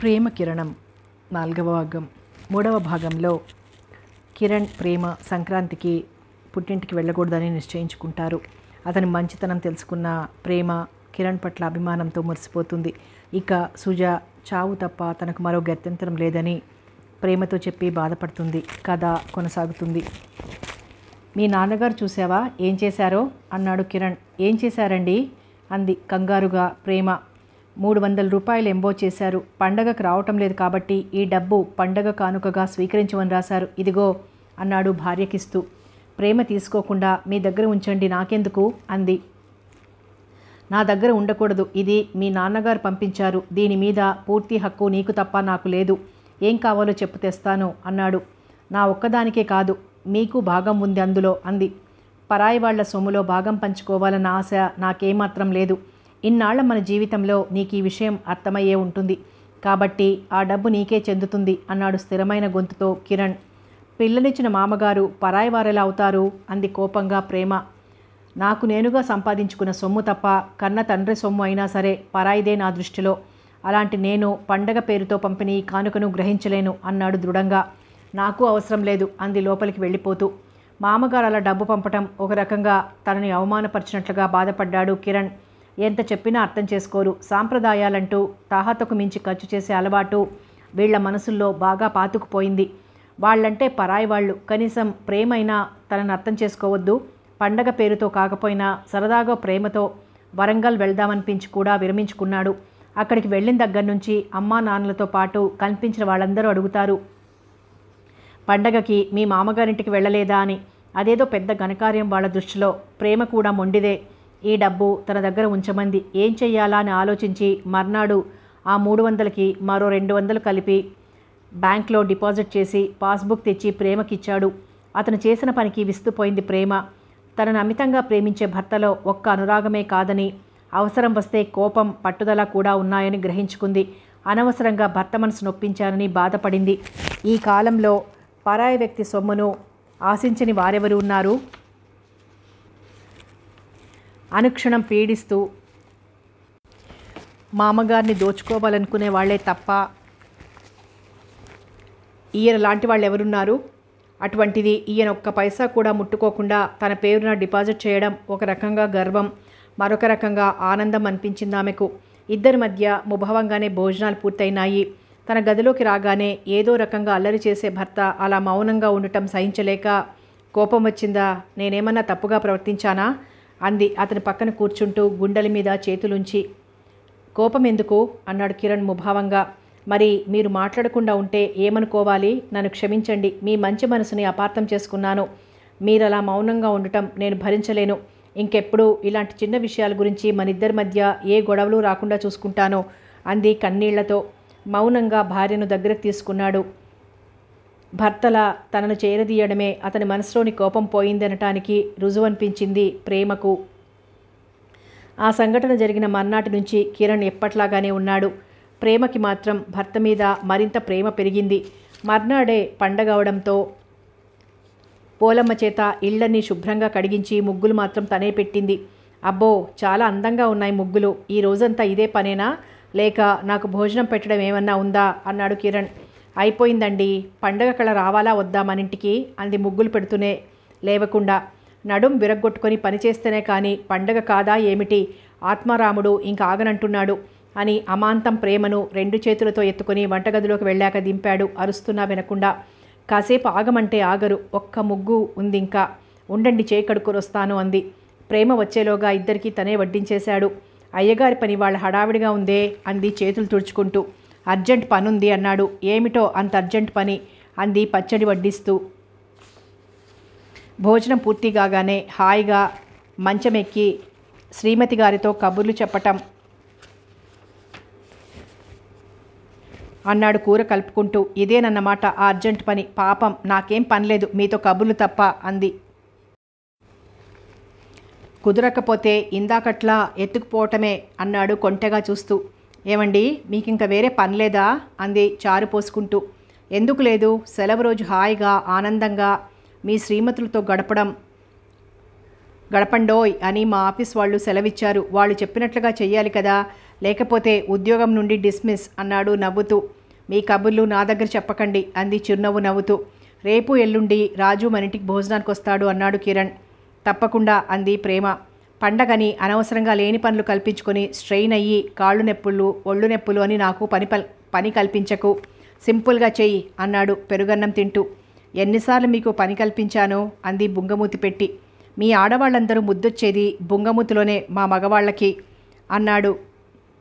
ప్రేమ కిరణం నాలుగవ భాగం మూడవ భాగంలో కిరణ్ ప్రేమ సంక్రాంతికి పుట్టింటికి వెళ్ళకూడదని నిశ్చయించుకుంటారు అతని మంచితనం తెలుసుకున్న ప్రేమ కిరణ్ పట్ల అభిమానంతో మురిసిపోతుంది ఇక సుజ చావు తప్ప తనకు మరో గత్యంతరం లేదని ప్రేమతో చెప్పి బాధపడుతుంది కథ కొనసాగుతుంది మీ నాన్నగారు చూసావా ఏం చేశారో అన్నాడు కిరణ్ ఏం చేశారండి అంది కంగారుగా ప్రేమ మూడు వందల రూపాయలు ఎంబో చేశారు పండగకు రావటం లేదు కాబట్టి ఈ డబ్బు పండగ కానుకగా స్వీకరించమని రాశారు ఇదిగో అన్నాడు భార్యకిస్తూ ప్రేమ తీసుకోకుండా మీ దగ్గర ఉంచండి నాకెందుకు అంది నా దగ్గర ఉండకూడదు ఇది మీ నాన్నగారు పంపించారు దీని మీద పూర్తి హక్కు నీకు తప్ప నాకు లేదు ఏం కావాలో చెప్పు తెస్తాను అన్నాడు నా ఒక్కదానికే కాదు మీకు భాగం ఉంది అందులో అంది పరాయి వాళ్ల సొమ్ములో భాగం పంచుకోవాలన్న ఆశ నాకేమాత్రం లేదు ఇన్నాళ్ల మన జీవితంలో నీకు ఈ విషయం అర్థమయ్యే ఉంటుంది కాబట్టి ఆ డబ్బు నీకే చెందుతుంది అన్నాడు స్థిరమైన గొంతుతో కిరణ్ పిల్లనిచ్చిన మామగారు పరాయి వారెలా అవుతారు అంది కోపంగా ప్రేమ నాకు నేనుగా సంపాదించుకున్న సొమ్ము తప్ప కన్న తండ్రి సొమ్ము అయినా సరే పరాయిదే నా దృష్టిలో అలాంటి నేను పండగ పేరుతో పంపిణీ కానుకను గ్రహించలేను అన్నాడు దృఢంగా నాకు అవసరం లేదు అంది లోపలికి వెళ్ళిపోతూ మామగారు అలా డబ్బు పంపటం ఒక రకంగా తనని అవమానపరిచినట్లుగా బాధపడ్డాడు కిరణ్ ఎంత చెప్పినా అర్థం చేసుకోరు సాంప్రదాయాలంటూ తాహతకు మించి ఖర్చు చేసే అలవాటు వీళ్ల మనసుల్లో బాగా పాతుకుపోయింది వాళ్ళంటే పరాయి వాళ్ళు కనీసం ప్రేమైనా తనను అర్థం చేసుకోవద్దు పండగ పేరుతో కాకపోయినా సరదాగా ప్రేమతో వరంగల్ వెళ్దామనిపించి కూడా విరమించుకున్నాడు అక్కడికి వెళ్ళిన దగ్గర నుంచి అమ్మా నాన్నలతో పాటు కనిపించిన వాళ్ళందరూ అడుగుతారు పండగకి మీ మామగారింటికి వెళ్ళలేదా అని అదేదో పెద్ద ఘనకార్యం వాళ్ళ దృష్టిలో ప్రేమ కూడా మొండిదే ఈ డబ్బు తన దగ్గర ఉంచమంది ఏం చెయ్యాలా అని ఆలోచించి మర్నాడు ఆ మూడు వందలకి మరో రెండు వందలు కలిపి బ్యాంక్లో డిపాజిట్ చేసి పాస్బుక్ తెచ్చి ప్రేమకిచ్చాడు అతను చేసిన పనికి విస్తుపోయింది ప్రేమ తనను అమితంగా ప్రేమించే భర్తలో ఒక్క అనురాగమే కాదని అవసరం వస్తే కోపం పట్టుదల కూడా ఉన్నాయని గ్రహించుకుంది అనవసరంగా భర్త మనసు నొప్పించానని బాధపడింది ఈ కాలంలో పరాయ వ్యక్తి సొమ్మును ఆశించని వారెవరు ఉన్నారు అనుక్షణం పీడిస్తూ మామగారిని దోచుకోవాలనుకునే వాళ్ళే తప్ప ఈయన లాంటి వాళ్ళు ఎవరున్నారు అటువంటిది ఈయన ఒక్క పైసా కూడా ముట్టుకోకుండా తన పేరున డిపాజిట్ చేయడం ఒక రకంగా గర్వం మరొక రకంగా ఆనందం అనిపించింది ఆమెకు ఇద్దరి మధ్య ముభావంగానే భోజనాలు పూర్తయినాయి తన గదిలోకి రాగానే ఏదో రకంగా అల్లరి చేసే భర్త అలా మౌనంగా ఉండటం సహించలేక కోపం వచ్చిందా నేనేమన్నా తప్పుగా ప్రవర్తించానా అంది అతని పక్కన కూర్చుంటూ గుండెల మీద చేతులుంచి కోపం ఎందుకు అన్నాడు కిరణ్ ముభావంగా మరి మీరు మాట్లాడకుండా ఉంటే ఏమనుకోవాలి నన్ను క్షమించండి మీ మంచి మనసుని అపార్థం చేసుకున్నాను మీరు అలా మౌనంగా ఉండటం నేను భరించలేను ఇంకెప్పుడు ఇలాంటి చిన్న విషయాల గురించి మనిద్దరి మధ్య ఏ గొడవలు రాకుండా చూసుకుంటానో అంది కన్నీళ్లతో మౌనంగా భార్యను దగ్గరకు తీసుకున్నాడు భర్తల తనను చేరదీయడమే అతని మనసులోని కోపం పోయిందనటానికి రుజువనిపించింది ప్రేమకు ఆ సంఘటన జరిగిన మర్నాటి నుంచి కిరణ్ ఎప్పట్లాగానే ఉన్నాడు ప్రేమకి మాత్రం భర్త మీద మరింత ప్రేమ పెరిగింది మర్నాడే పండగ అవడంతో పోలమ్మ చేత ఇళ్లన్నీ శుభ్రంగా కడిగించి ముగ్గులు మాత్రం తనే పెట్టింది అబ్బో చాలా అందంగా ఉన్నాయి ముగ్గులు ఈ రోజంతా ఇదే పనేనా లేక నాకు భోజనం పెట్టడం ఏమన్నా ఉందా అన్నాడు కిరణ్ అయిపోయిందండి పండగ కళ రావాలా వద్దా ఇంటికి అంది ముగ్గులు పెడుతూనే లేవకుండా నడుం విరగ్గొట్టుకొని పనిచేస్తేనే కానీ పండగ కాదా ఏమిటి ఆత్మారాముడు ఇంకా ఆగనంటున్నాడు అని అమాంతం ప్రేమను రెండు చేతులతో ఎత్తుకొని వంటగదిలోకి వెళ్ళాక దింపాడు అరుస్తున్నా వినకుండా కాసేపు ఆగమంటే ఆగరు ఒక్క ముగ్గు ఉంది ఇంకా ఉండండి చేయి వస్తాను అంది ప్రేమ వచ్చేలోగా ఇద్దరికీ తనే వడ్డించేశాడు అయ్యగారి పని వాళ్ళ హడావిడిగా ఉందే అంది చేతులు తుడుచుకుంటూ అర్జెంట్ పనుంది అన్నాడు ఏమిటో అంత అర్జెంట్ పని అంది పచ్చడి వడ్డిస్తూ భోజనం పూర్తి కాగానే హాయిగా మంచమెక్కి శ్రీమతి గారితో కబుర్లు చెప్పటం అన్నాడు కూర కలుపుకుంటూ ఇదేనన్నమాట ఆ అర్జెంట్ పని పాపం నాకేం పనిలేదు మీతో కబుర్లు తప్ప అంది కుదరకపోతే ఇందాకట్లా ఎత్తుకుపోవటమే అన్నాడు కొంటెగా చూస్తూ ఏమండి మీకు ఇంకా వేరే పని లేదా అంది చారు పోసుకుంటూ ఎందుకు లేదు సెలవు రోజు హాయిగా ఆనందంగా మీ శ్రీమతులతో గడపడం గడపండోయ్ అని మా ఆఫీస్ వాళ్ళు సెలవిచ్చారు వాళ్ళు చెప్పినట్లుగా చెయ్యాలి కదా లేకపోతే ఉద్యోగం నుండి డిస్మిస్ అన్నాడు నవ్వుతూ మీ కబుర్లు నా దగ్గర చెప్పకండి అంది చిరునవ్వు నవ్వుతూ రేపు ఎల్లుండి రాజు ఇంటికి భోజనానికి వస్తాడు అన్నాడు కిరణ్ తప్పకుండా అంది ప్రేమ పండగని అనవసరంగా లేని పనులు కల్పించుకొని స్ట్రెయిన్ అయ్యి కాళ్ళు నొప్పులు ఒళ్ళు నొప్పులు అని నాకు పని పని కల్పించకు సింపుల్గా చెయ్యి అన్నాడు పెరుగన్నం తింటూ ఎన్నిసార్లు మీకు పని కల్పించానో అంది బుంగమూతి పెట్టి మీ ఆడవాళ్ళందరూ ముద్దొచ్చేది బుంగమూతిలోనే మా మగవాళ్ళకి అన్నాడు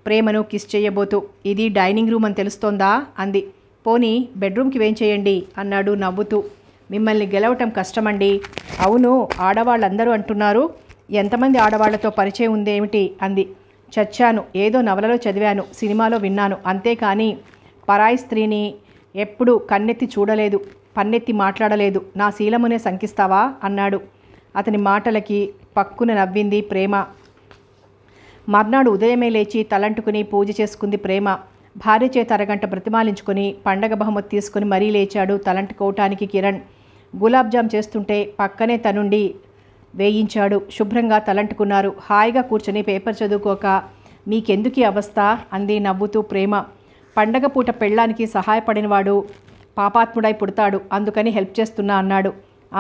ప్రేమను కిస్ చేయబోతూ ఇది డైనింగ్ రూమ్ అని తెలుస్తోందా అంది పోనీ బెడ్రూమ్కి చేయండి అన్నాడు నవ్వుతూ మిమ్మల్ని గెలవటం కష్టమండి అవును ఆడవాళ్ళందరూ అంటున్నారు ఎంతమంది ఆడవాళ్లతో పరిచయం ఉందేమిటి అంది చచ్చాను ఏదో నవలలో చదివాను సినిమాలో విన్నాను అంతేకాని పరాయి స్త్రీని ఎప్పుడూ కన్నెత్తి చూడలేదు పన్నెత్తి మాట్లాడలేదు నా శీలమునే శంకిస్తావా అన్నాడు అతని మాటలకి పక్కున నవ్వింది ప్రేమ మర్నాడు ఉదయమే లేచి తలంటుకుని పూజ చేసుకుంది ప్రేమ భార్య చేత అరగంట ప్రతిమాలించుకుని పండగ బహుమతి తీసుకుని మరీ లేచాడు తలంటుకోవటానికి కిరణ్ గులాబ్జామ్ చేస్తుంటే పక్కనే తనుండి వేయించాడు శుభ్రంగా తలంటుకున్నారు హాయిగా కూర్చొని పేపర్ చదువుకోక మీకెందుకీ అవస్థ అంది నవ్వుతూ ప్రేమ పండగ పూట పెళ్ళానికి సహాయపడినవాడు పాపాత్ముడై పుడతాడు అందుకని హెల్ప్ చేస్తున్నా అన్నాడు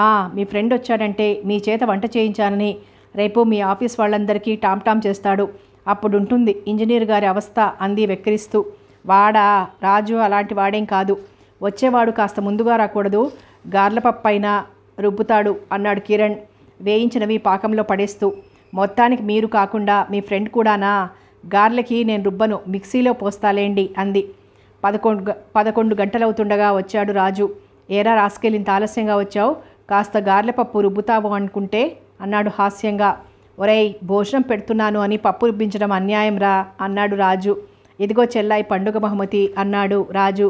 ఆ మీ ఫ్రెండ్ వచ్చాడంటే మీ చేత వంట చేయించానని రేపు మీ ఆఫీస్ వాళ్ళందరికీ టామ్ చేస్తాడు అప్పుడు ఉంటుంది ఇంజనీర్ గారి అవస్థ అంది వెక్కిరిస్తూ వాడా రాజు అలాంటి వాడేం కాదు వచ్చేవాడు కాస్త ముందుగా రాకూడదు గార్లపప్పైనా రుబ్బుతాడు అన్నాడు కిరణ్ వేయించినవి పాకంలో పడేస్తూ మొత్తానికి మీరు కాకుండా మీ ఫ్రెండ్ కూడానా గార్లకి నేను రుబ్బను మిక్సీలో పోస్తాలేండి అంది పదకొండు పదకొండు గంటలవుతుండగా వచ్చాడు రాజు ఏరా రాసుకెళ్ళింత ఆలస్యంగా వచ్చావు కాస్త గార్ల పప్పు రుబ్బుతావు అనుకుంటే అన్నాడు హాస్యంగా ఒరేయ్ భోజనం పెడుతున్నాను అని పప్పు రుబ్బించడం అన్యాయం రా అన్నాడు రాజు ఇదిగో చెల్లాయి పండుగ బహుమతి అన్నాడు రాజు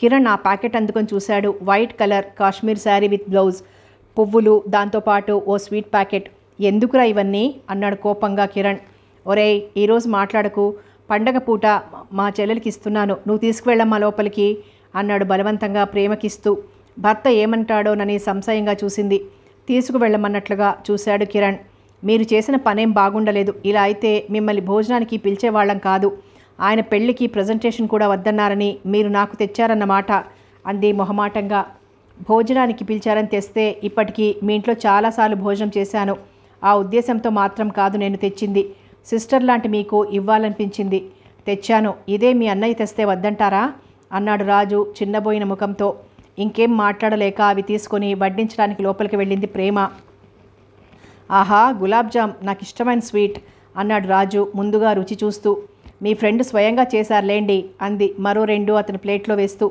కిరణ్ ఆ ప్యాకెట్ అందుకొని చూశాడు white colour Kashmir sari with blouse పువ్వులు దాంతోపాటు ఓ స్వీట్ ప్యాకెట్ ఎందుకురా ఇవన్నీ అన్నాడు కోపంగా కిరణ్ ఒరే ఈరోజు మాట్లాడకు పండగ పూట మా చెల్లెలకి ఇస్తున్నాను నువ్వు తీసుకువెళ్ళమ్మా లోపలికి అన్నాడు బలవంతంగా ప్రేమకిస్తూ భర్త ఏమంటాడోనని సంశయంగా చూసింది తీసుకువెళ్ళమన్నట్లుగా చూశాడు కిరణ్ మీరు చేసిన పనేం బాగుండలేదు ఇలా అయితే మిమ్మల్ని భోజనానికి పిలిచేవాళ్ళం కాదు ఆయన పెళ్లికి ప్రజెంటేషన్ కూడా వద్దన్నారని మీరు నాకు తెచ్చారన్నమాట అంది మొహమాటంగా భోజనానికి పిలిచారని తెస్తే ఇప్పటికీ మీ ఇంట్లో చాలాసార్లు భోజనం చేశాను ఆ ఉద్దేశంతో మాత్రం కాదు నేను తెచ్చింది సిస్టర్ లాంటి మీకు ఇవ్వాలనిపించింది తెచ్చాను ఇదే మీ అన్నయ్య తెస్తే వద్దంటారా అన్నాడు రాజు చిన్నబోయిన ముఖంతో ఇంకేం మాట్లాడలేక అవి తీసుకొని వడ్డించడానికి లోపలికి వెళ్ళింది ప్రేమ ఆహా గులాబ్ జామ్ నాకు ఇష్టమైన స్వీట్ అన్నాడు రాజు ముందుగా రుచి చూస్తూ మీ ఫ్రెండ్ స్వయంగా చేశారులేండి అంది మరో రెండు అతని ప్లేట్లో వేస్తూ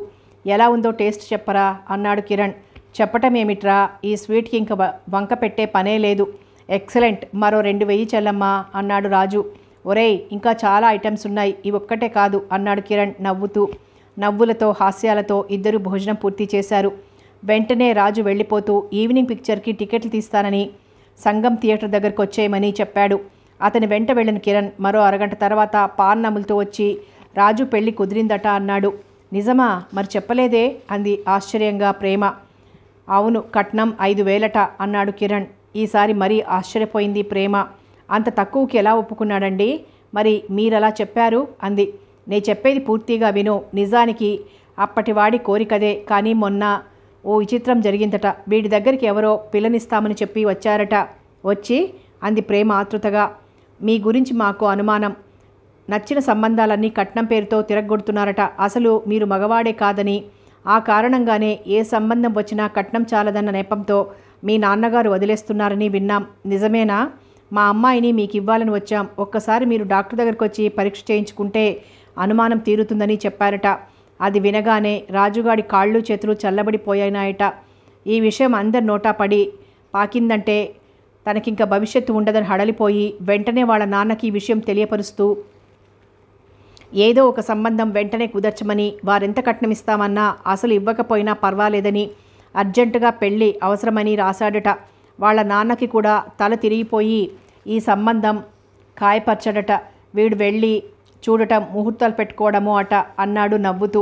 ఎలా ఉందో టేస్ట్ చెప్పరా అన్నాడు కిరణ్ చెప్పటమేమిట్రా ఈ స్వీట్కి ఇంక వంక పెట్టే పనే లేదు ఎక్సలెంట్ మరో రెండు వెయ్యి చెల్లమ్మా అన్నాడు రాజు ఒరేయ్ ఇంకా చాలా ఐటమ్స్ ఉన్నాయి ఇవొక్కటే కాదు అన్నాడు కిరణ్ నవ్వుతూ నవ్వులతో హాస్యాలతో ఇద్దరు భోజనం పూర్తి చేశారు వెంటనే రాజు వెళ్ళిపోతూ ఈవినింగ్ పిక్చర్కి టికెట్లు తీస్తానని సంగం థియేటర్ దగ్గరకు వచ్చేయమని చెప్పాడు అతని వెంట వెళ్ళిన కిరణ్ మరో అరగంట తర్వాత పాన్నములతో వచ్చి రాజు పెళ్లి కుదిరిందట అన్నాడు నిజమా మరి చెప్పలేదే అంది ఆశ్చర్యంగా ప్రేమ అవును కట్నం ఐదు వేలట అన్నాడు కిరణ్ ఈసారి మరీ ఆశ్చర్యపోయింది ప్రేమ అంత తక్కువకి ఎలా ఒప్పుకున్నాడండి మరి మీరలా చెప్పారు అంది నే చెప్పేది పూర్తిగా విను నిజానికి అప్పటివాడి కోరికదే కానీ మొన్న ఓ విచిత్రం జరిగిందట వీడి దగ్గరికి ఎవరో పిల్లనిస్తామని చెప్పి వచ్చారట వచ్చి అంది ప్రేమ ఆతృతగా మీ గురించి మాకు అనుమానం నచ్చిన సంబంధాలన్నీ కట్నం పేరుతో తిరగొడుతున్నారట అసలు మీరు మగవాడే కాదని ఆ కారణంగానే ఏ సంబంధం వచ్చినా కట్నం చాలదన్న నెపంతో మీ నాన్నగారు వదిలేస్తున్నారని విన్నాం నిజమేనా మా అమ్మాయిని మీకు ఇవ్వాలని వచ్చాం ఒక్కసారి మీరు డాక్టర్ దగ్గరకు వచ్చి పరీక్ష చేయించుకుంటే అనుమానం తీరుతుందని చెప్పారట అది వినగానే రాజుగాడి కాళ్ళు చేతులు చల్లబడిపోయాయినాయట ఈ విషయం అందరి నోటా పడి పాకిందంటే తనకింక భవిష్యత్తు ఉండదని హడలిపోయి వెంటనే వాళ్ళ నాన్నకి ఈ విషయం తెలియపరుస్తూ ఏదో ఒక సంబంధం వెంటనే కుదర్చమని వారెంత కట్నమిస్తామన్నా అసలు ఇవ్వకపోయినా పర్వాలేదని అర్జెంటుగా పెళ్ళి అవసరమని రాశాడట వాళ్ళ నాన్నకి కూడా తల తిరిగిపోయి ఈ సంబంధం కాయపరచడట వీడు వెళ్ళి చూడటం ముహూర్తాలు పెట్టుకోవడము అట అన్నాడు నవ్వుతూ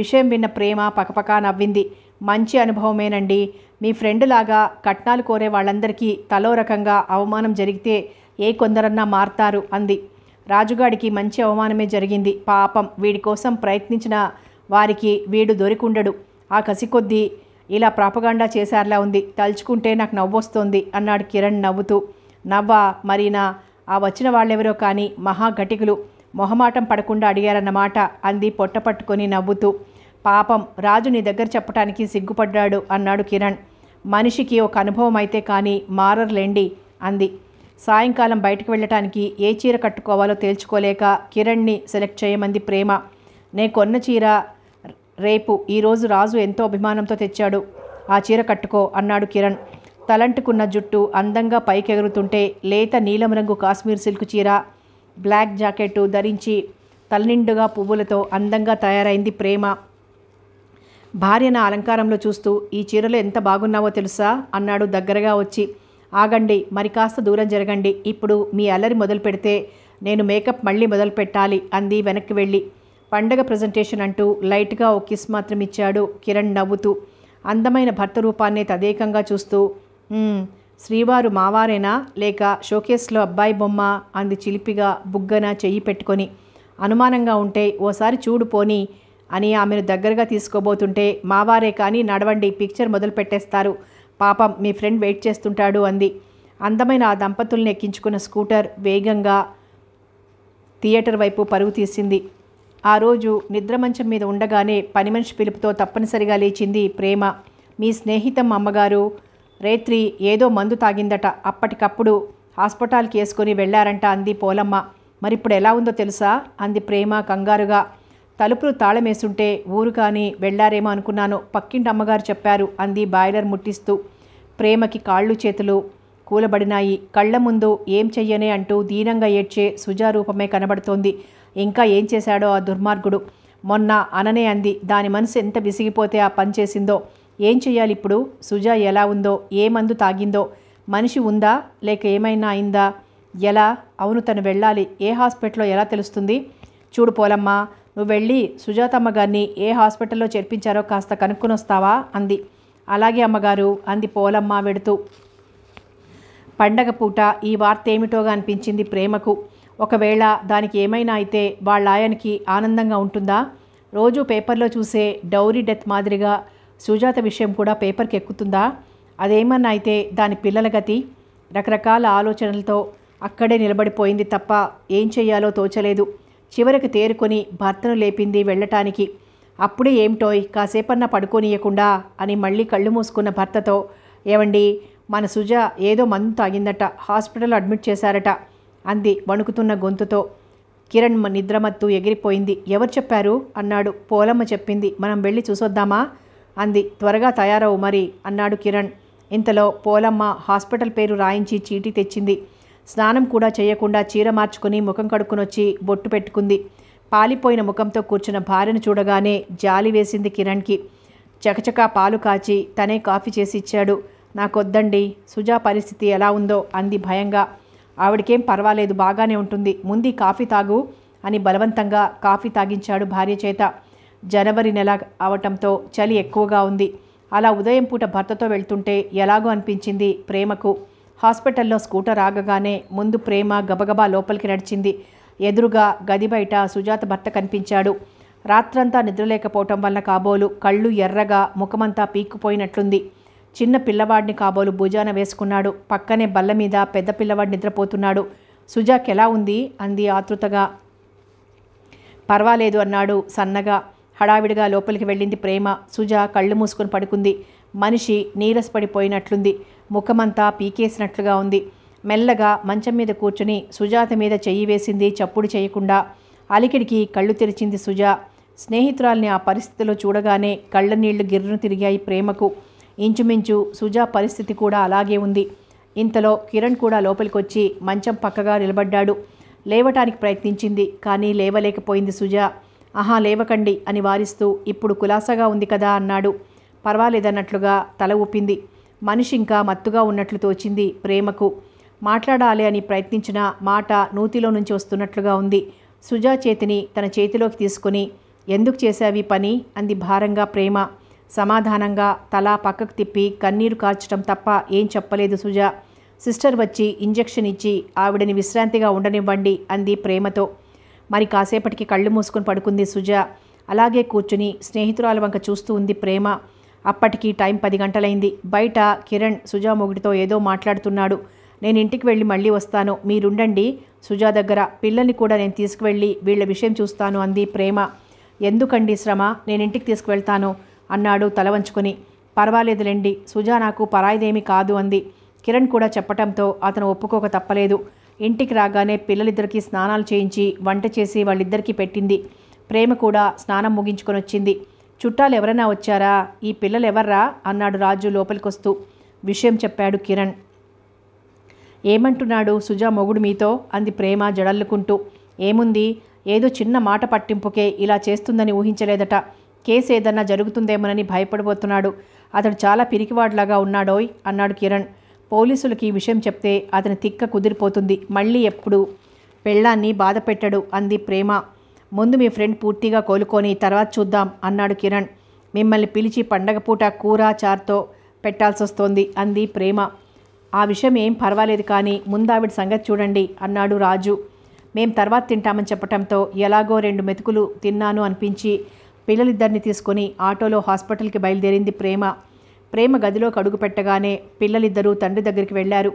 విషయం విన్న ప్రేమ పకపకా నవ్వింది మంచి అనుభవమేనండి మీ ఫ్రెండ్ లాగా కట్నాలు కోరే వాళ్ళందరికీ తలో రకంగా అవమానం జరిగితే ఏ కొందరన్నా మారతారు అంది రాజుగాడికి మంచి అవమానమే జరిగింది పాపం వీడి కోసం ప్రయత్నించిన వారికి వీడు దొరికుండడు ఆ కసికొద్ది ఇలా ప్రాపగాండా చేశారులా ఉంది తలుచుకుంటే నాకు నవ్వొస్తోంది అన్నాడు కిరణ్ నవ్వుతూ నవ్వ మరీనా ఆ వచ్చిన వాళ్ళెవరో కానీ మహాఘటికులు మొహమాటం పడకుండా అడిగారన్నమాట అంది పొట్ట పట్టుకొని నవ్వుతూ పాపం రాజు నీ దగ్గర చెప్పటానికి సిగ్గుపడ్డాడు అన్నాడు కిరణ్ మనిషికి ఒక అనుభవం అయితే కానీ మారర్లేండి అంది సాయంకాలం బయటకు వెళ్ళటానికి ఏ చీర కట్టుకోవాలో తేల్చుకోలేక కిరణ్ని సెలెక్ట్ చేయమంది ప్రేమ నే కొన్న చీర రేపు ఈరోజు రాజు ఎంతో అభిమానంతో తెచ్చాడు ఆ చీర కట్టుకో అన్నాడు కిరణ్ తలంటుకున్న జుట్టు అందంగా పైకెగురుతుంటే లేత నీలం రంగు కాశ్మీర్ సిల్క్ చీర బ్లాక్ జాకెట్టు ధరించి తలనిండుగా పువ్వులతో అందంగా తయారైంది ప్రేమ భార్య నా అలంకారంలో చూస్తూ ఈ చీరలో ఎంత బాగున్నావో తెలుసా అన్నాడు దగ్గరగా వచ్చి ఆగండి మరి కాస్త దూరం జరగండి ఇప్పుడు మీ అల్లరి మొదలు పెడితే నేను మేకప్ మళ్ళీ మొదలు పెట్టాలి అంది వెనక్కి వెళ్ళి పండగ ప్రజెంటేషన్ అంటూ లైట్గా ఓ కిస్ మాత్రం ఇచ్చాడు కిరణ్ నవ్వుతూ అందమైన భర్త రూపాన్ని తదేకంగా చూస్తూ శ్రీవారు మావారేనా లేక షోకేస్లో అబ్బాయి బొమ్మ అంది చిలిపిగా బుగ్గన చెయ్యి పెట్టుకొని అనుమానంగా ఉంటే ఓసారి చూడు పోని అని ఆమెను దగ్గరగా తీసుకోబోతుంటే మావారే కానీ నడవండి పిక్చర్ మొదలు పెట్టేస్తారు పాపం మీ ఫ్రెండ్ వెయిట్ చేస్తుంటాడు అంది అందమైన ఆ దంపతుల్ని ఎక్కించుకున్న స్కూటర్ వేగంగా థియేటర్ వైపు పరుగు తీసింది ఆ రోజు నిద్ర మంచం మీద ఉండగానే పని మనిషి పిలుపుతో తప్పనిసరిగా లేచింది ప్రేమ మీ స్నేహితం అమ్మగారు రేత్రి ఏదో మందు తాగిందట అప్పటికప్పుడు హాస్పిటల్కి వేసుకొని వెళ్ళారంట అంది పోలమ్మ మరిప్పుడు ఎలా ఉందో తెలుసా అంది ప్రేమ కంగారుగా తలుపులు తాళమేసుంటే ఊరు కానీ వెళ్ళారేమో అనుకున్నాను పక్కింటి అమ్మగారు చెప్పారు అంది బాయిలర్ ముట్టిస్తూ ప్రేమకి కాళ్ళు చేతులు కూలబడినాయి కళ్ళ ముందు ఏం చెయ్యనే అంటూ దీనంగా ఏడ్చే సుజారూపమే కనబడుతోంది ఇంకా ఏం చేశాడో ఆ దుర్మార్గుడు మొన్న అననే అంది దాని మనసు ఎంత విసిగిపోతే ఆ పని చేసిందో ఏం చెయ్యాలి ఇప్పుడు సుజా ఎలా ఉందో ఏ మందు తాగిందో మనిషి ఉందా లేక ఏమైనా అయిందా ఎలా అవును తను వెళ్ళాలి ఏ హాస్పిటల్లో ఎలా తెలుస్తుంది చూడు పోలమ్మా నువ్వు వెళ్ళి సుజాతమ్మ గారిని ఏ హాస్పిటల్లో చేర్పించారో కాస్త కనుక్కొని వస్తావా అంది అలాగే అమ్మగారు అంది పోలమ్మ వెడుతూ పండగ పూట ఈ వార్త ఏమిటోగా అనిపించింది ప్రేమకు ఒకవేళ దానికి ఏమైనా అయితే ఆయనకి ఆనందంగా ఉంటుందా రోజు పేపర్లో చూసే డౌరీ డెత్ మాదిరిగా సుజాత విషయం కూడా పేపర్కి ఎక్కుతుందా అదేమన్నా అయితే దాని పిల్లల గతి రకరకాల ఆలోచనలతో అక్కడే నిలబడిపోయింది తప్ప ఏం చేయాలో తోచలేదు చివరకు తేరుకొని భర్తను లేపింది వెళ్ళటానికి అప్పుడే ఏమిటోయ్ కాసేపన్నా పడుకోనియకుండా అని మళ్ళీ కళ్ళు మూసుకున్న భర్తతో ఏమండి మన సుజ ఏదో మందు తాగిందట హాస్పిటల్ అడ్మిట్ చేశారట అంది వణుకుతున్న గొంతుతో కిరణ్ నిద్రమత్తు ఎగిరిపోయింది ఎవరు చెప్పారు అన్నాడు పోలమ్మ చెప్పింది మనం వెళ్ళి చూసొద్దామా అంది త్వరగా తయారవు మరి అన్నాడు కిరణ్ ఇంతలో పోలమ్మ హాస్పిటల్ పేరు రాయించి చీటీ తెచ్చింది స్నానం కూడా చేయకుండా చీర మార్చుకుని ముఖం కడుక్కునొచ్చి బొట్టు పెట్టుకుంది పాలిపోయిన ముఖంతో కూర్చున్న భార్యను చూడగానే జాలి వేసింది కిరణ్కి చకచకా పాలు కాచి తనే కాఫీ చేసి ఇచ్చాడు నాకొద్దండి సుజా పరిస్థితి ఎలా ఉందో అంది భయంగా ఆవిడకేం పర్వాలేదు బాగానే ఉంటుంది ముందు కాఫీ తాగు అని బలవంతంగా కాఫీ తాగించాడు భార్య చేత జనవరి నెల అవటంతో చలి ఎక్కువగా ఉంది అలా ఉదయం పూట భర్తతో వెళ్తుంటే ఎలాగో అనిపించింది ప్రేమకు హాస్పిటల్లో స్కూటర్ ఆగగానే ముందు ప్రేమ గబగబా లోపలికి నడిచింది ఎదురుగా గది బయట సుజాత భర్త కనిపించాడు రాత్రంతా నిద్రలేకపోవటం వల్ల కాబోలు కళ్ళు ఎర్రగా ముఖమంతా పీక్కుపోయినట్లుంది చిన్న పిల్లవాడిని కాబోలు భుజాన వేసుకున్నాడు పక్కనే బల్ల మీద పెద్ద పిల్లవాడు నిద్రపోతున్నాడు సుజాకి ఎలా ఉంది అంది ఆతృతగా పర్వాలేదు అన్నాడు సన్నగా హడావిడిగా లోపలికి వెళ్ళింది ప్రేమ సుజా కళ్ళు మూసుకొని పడుకుంది మనిషి నీరసపడిపోయినట్లుంది ముఖమంతా పీకేసినట్లుగా ఉంది మెల్లగా మంచం మీద కూర్చుని సుజాత మీద చెయ్యి వేసింది చప్పుడు చేయకుండా అలికిడికి కళ్ళు తెరిచింది సుజా స్నేహితురాల్ని ఆ పరిస్థితిలో చూడగానే కళ్ళ నీళ్లు గిర్రును తిరిగాయి ప్రేమకు ఇంచుమించు సుజా పరిస్థితి కూడా అలాగే ఉంది ఇంతలో కిరణ్ కూడా లోపలికొచ్చి మంచం పక్కగా నిలబడ్డాడు లేవటానికి ప్రయత్నించింది కానీ లేవలేకపోయింది సుజా ఆహా లేవకండి అని వారిస్తూ ఇప్పుడు కులాసగా ఉంది కదా అన్నాడు పర్వాలేదన్నట్లుగా తల ఊపింది మనిషి ఇంకా మత్తుగా ఉన్నట్లు తోచింది ప్రేమకు మాట్లాడాలి అని ప్రయత్నించిన మాట నూతిలో నుంచి వస్తున్నట్లుగా ఉంది సుజా చేతిని తన చేతిలోకి తీసుకుని ఎందుకు చేశావి పని అంది భారంగా ప్రేమ సమాధానంగా తల పక్కకు తిప్పి కన్నీరు కాల్చడం తప్ప ఏం చెప్పలేదు సుజా సిస్టర్ వచ్చి ఇంజెక్షన్ ఇచ్చి ఆవిడని విశ్రాంతిగా ఉండనివ్వండి అంది ప్రేమతో మరి కాసేపటికి కళ్ళు మూసుకొని పడుకుంది సుజా అలాగే కూర్చుని స్నేహితురాలు వంక చూస్తూ ఉంది ప్రేమ అప్పటికి టైం పది గంటలైంది బయట కిరణ్ సుజా మొగుడితో ఏదో మాట్లాడుతున్నాడు నేను ఇంటికి వెళ్ళి మళ్ళీ వస్తాను మీరుండండి సుజా దగ్గర పిల్లల్ని కూడా నేను తీసుకువెళ్ళి వీళ్ళ విషయం చూస్తాను అంది ప్రేమ ఎందుకండి శ్రమ నేను ఇంటికి తీసుకువెళ్తాను అన్నాడు తల వంచుకొని పర్వాలేదులేండి సుజా నాకు పరాయిదేమీ కాదు అంది కిరణ్ కూడా చెప్పటంతో అతను ఒప్పుకోక తప్పలేదు ఇంటికి రాగానే పిల్లలిద్దరికీ స్నానాలు చేయించి వంట చేసి వాళ్ళిద్దరికీ పెట్టింది ప్రేమ కూడా స్నానం ముగించుకొని వచ్చింది చుట్టాలు ఎవరైనా వచ్చారా ఈ పిల్లలు ఎవర్రా అన్నాడు రాజు లోపలికొస్తూ విషయం చెప్పాడు కిరణ్ ఏమంటున్నాడు సుజా మొగుడు మీతో అంది ప్రేమ జడల్లుకుంటూ ఏముంది ఏదో చిన్న మాట పట్టింపుకే ఇలా చేస్తుందని ఊహించలేదట కేసు ఏదన్నా జరుగుతుందేమోనని భయపడిపోతున్నాడు అతడు చాలా పిరికివాడులాగా ఉన్నాడోయ్ అన్నాడు కిరణ్ పోలీసులకి ఈ విషయం చెప్తే అతని తిక్క కుదిరిపోతుంది మళ్ళీ ఎప్పుడు పెళ్ళాన్ని బాధ పెట్టడు అంది ప్రేమ ముందు మీ ఫ్రెండ్ పూర్తిగా కోలుకొని తర్వాత చూద్దాం అన్నాడు కిరణ్ మిమ్మల్ని పిలిచి పండగ పూట కూర చార్తో పెట్టాల్సి వస్తోంది అంది ప్రేమ ఆ విషయం ఏం పర్వాలేదు కానీ ముందు ఆవిడ సంగతి చూడండి అన్నాడు రాజు మేం తర్వాత తింటామని చెప్పటంతో ఎలాగో రెండు మెతుకులు తిన్నాను అనిపించి పిల్లలిద్దరిని తీసుకొని ఆటోలో హాస్పిటల్కి బయలుదేరింది ప్రేమ ప్రేమ గదిలోకి అడుగు పెట్టగానే పిల్లలిద్దరూ తండ్రి దగ్గరికి వెళ్ళారు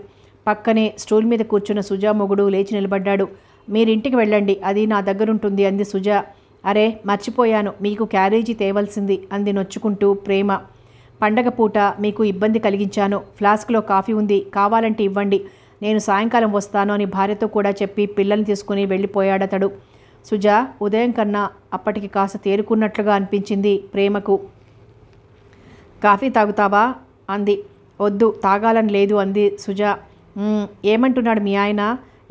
పక్కనే స్టూల్ మీద కూర్చున్న సుజామొగుడు లేచి నిలబడ్డాడు మీరింటికి వెళ్ళండి అది నా దగ్గర ఉంటుంది అంది సుజా అరే మర్చిపోయాను మీకు క్యారేజీ తేవలసింది అంది నొచ్చుకుంటూ ప్రేమ పండగ పూట మీకు ఇబ్బంది కలిగించాను ఫ్లాస్క్లో కాఫీ ఉంది కావాలంటే ఇవ్వండి నేను సాయంకాలం వస్తాను అని భార్యతో కూడా చెప్పి పిల్లల్ని తీసుకుని వెళ్ళిపోయాడతడు సుజా ఉదయం కన్నా అప్పటికి కాస్త తేరుకున్నట్లుగా అనిపించింది ప్రేమకు కాఫీ తాగుతావా అంది వద్దు తాగాలని లేదు అంది సుజా ఏమంటున్నాడు మీ ఆయన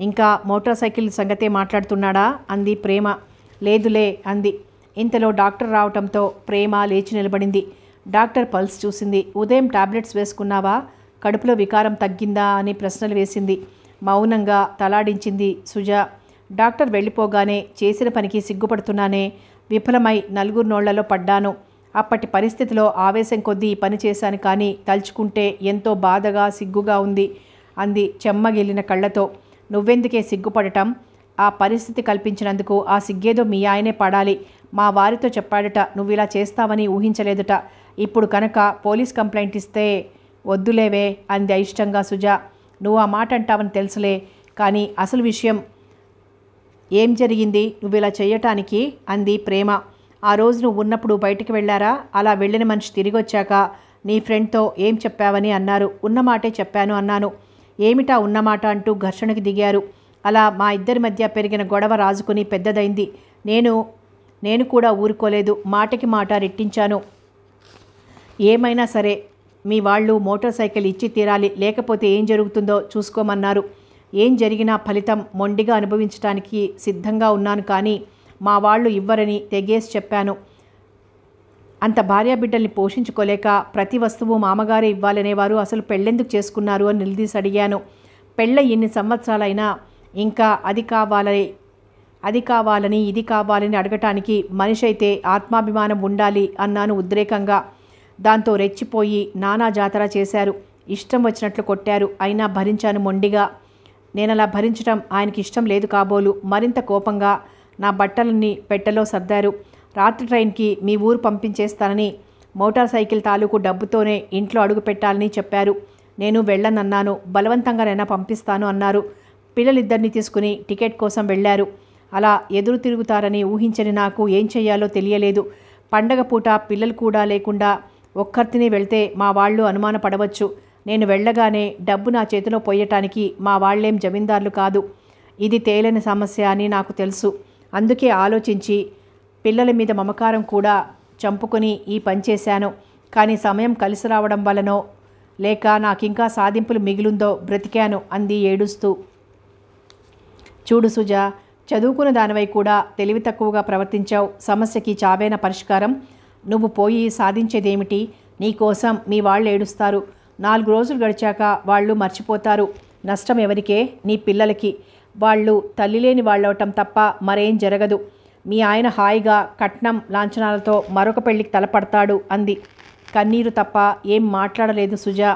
ఇంకా మోటార్ సైకిల్ సంగతే మాట్లాడుతున్నాడా అంది ప్రేమ లేదులే అంది ఇంతలో డాక్టర్ రావటంతో ప్రేమ లేచి నిలబడింది డాక్టర్ పల్స్ చూసింది ఉదయం టాబ్లెట్స్ వేసుకున్నావా కడుపులో వికారం తగ్గిందా అని ప్రశ్నలు వేసింది మౌనంగా తలాడించింది సుజా డాక్టర్ వెళ్ళిపోగానే చేసిన పనికి సిగ్గుపడుతున్నానే విఫలమై నలుగురు నోళ్లలో పడ్డాను అప్పటి పరిస్థితిలో ఆవేశం కొద్దీ పని చేశాను కానీ తలుచుకుంటే ఎంతో బాధగా సిగ్గుగా ఉంది అంది చెమ్మగిల్లిన కళ్ళతో నువ్వెందుకే సిగ్గుపడటం ఆ పరిస్థితి కల్పించినందుకు ఆ సిగ్గేదో మీ ఆయనే పడాలి మా వారితో చెప్పాడట నువ్వు ఇలా చేస్తావని ఊహించలేదుట ఇప్పుడు కనుక పోలీస్ కంప్లైంట్ ఇస్తే వద్దులేవే అంది అయిష్టంగా సుజా నువ్వు ఆ మాట అంటావని తెలుసులే కానీ అసలు విషయం ఏం జరిగింది నువ్వు ఇలా చేయటానికి అంది ప్రేమ ఆ రోజు నువ్వు ఉన్నప్పుడు బయటికి వెళ్ళారా అలా వెళ్ళిన మనిషి తిరిగి వచ్చాక నీ ఫ్రెండ్తో ఏం చెప్పావని అన్నారు ఉన్న మాటే చెప్పాను అన్నాను ఏమిటా ఉన్నమాట అంటూ ఘర్షణకు దిగారు అలా మా ఇద్దరి మధ్య పెరిగిన గొడవ రాజుకుని పెద్దదైంది నేను నేను కూడా ఊరుకోలేదు మాటకి మాట రెట్టించాను ఏమైనా సరే మీ వాళ్ళు మోటార్ సైకిల్ ఇచ్చి తీరాలి లేకపోతే ఏం జరుగుతుందో చూసుకోమన్నారు ఏం జరిగినా ఫలితం మొండిగా అనుభవించడానికి సిద్ధంగా ఉన్నాను కానీ మా వాళ్ళు ఇవ్వరని తెగేసి చెప్పాను అంత భార్య బిడ్డల్ని పోషించుకోలేక ప్రతి వస్తువు మామగారే ఇవ్వాలనేవారు అసలు పెళ్ళెందుకు చేసుకున్నారు అని నిలదీసి అడిగాను పెళ్ళ ఎన్ని సంవత్సరాలైనా ఇంకా అది కావాలని అది కావాలని ఇది కావాలని అడగటానికి మనిషి అయితే ఆత్మాభిమానం ఉండాలి అన్నాను ఉద్రేకంగా దాంతో రెచ్చిపోయి నానా జాతర చేశారు ఇష్టం వచ్చినట్లు కొట్టారు అయినా భరించాను మొండిగా నేను అలా భరించడం ఆయనకి ఇష్టం లేదు కాబోలు మరింత కోపంగా నా బట్టలన్నీ పెట్టెలో సర్దారు రాత్రి ట్రైన్కి మీ ఊరు పంపించేస్తానని మోటార్ సైకిల్ తాలూకు డబ్బుతోనే ఇంట్లో అడుగు పెట్టాలని చెప్పారు నేను వెళ్ళనన్నాను బలవంతంగానైనా పంపిస్తాను అన్నారు పిల్లలిద్దరిని తీసుకుని టికెట్ కోసం వెళ్ళారు అలా ఎదురు తిరుగుతారని ఊహించని నాకు ఏం చేయాలో తెలియలేదు పండగ పూట పిల్లలు కూడా లేకుండా ఒక్కరితిని వెళ్తే మా వాళ్ళు అనుమానపడవచ్చు నేను వెళ్ళగానే డబ్బు నా చేతిలో పోయటానికి మా వాళ్ళేం జమీందారులు కాదు ఇది తేలని సమస్య అని నాకు తెలుసు అందుకే ఆలోచించి పిల్లల మీద మమకారం కూడా చంపుకొని ఈ పని చేశాను కానీ సమయం కలిసి రావడం వలనో లేక నాకింకా సాధింపులు మిగిలిందో బ్రతికాను అంది ఏడుస్తూ చూడు సుజా చదువుకున్న దానివై కూడా తెలివి తక్కువగా ప్రవర్తించావు సమస్యకి చావైన పరిష్కారం నువ్వు పోయి సాధించేదేమిటి నీకోసం మీ వాళ్ళు ఏడుస్తారు నాలుగు రోజులు గడిచాక వాళ్ళు మర్చిపోతారు నష్టం ఎవరికే నీ పిల్లలకి వాళ్ళు తల్లి లేని వాళ్ళవటం తప్ప మరేం జరగదు మీ ఆయన హాయిగా కట్నం లాంఛనాలతో మరొక పెళ్లికి తలపడతాడు అంది కన్నీరు తప్ప ఏం మాట్లాడలేదు సుజా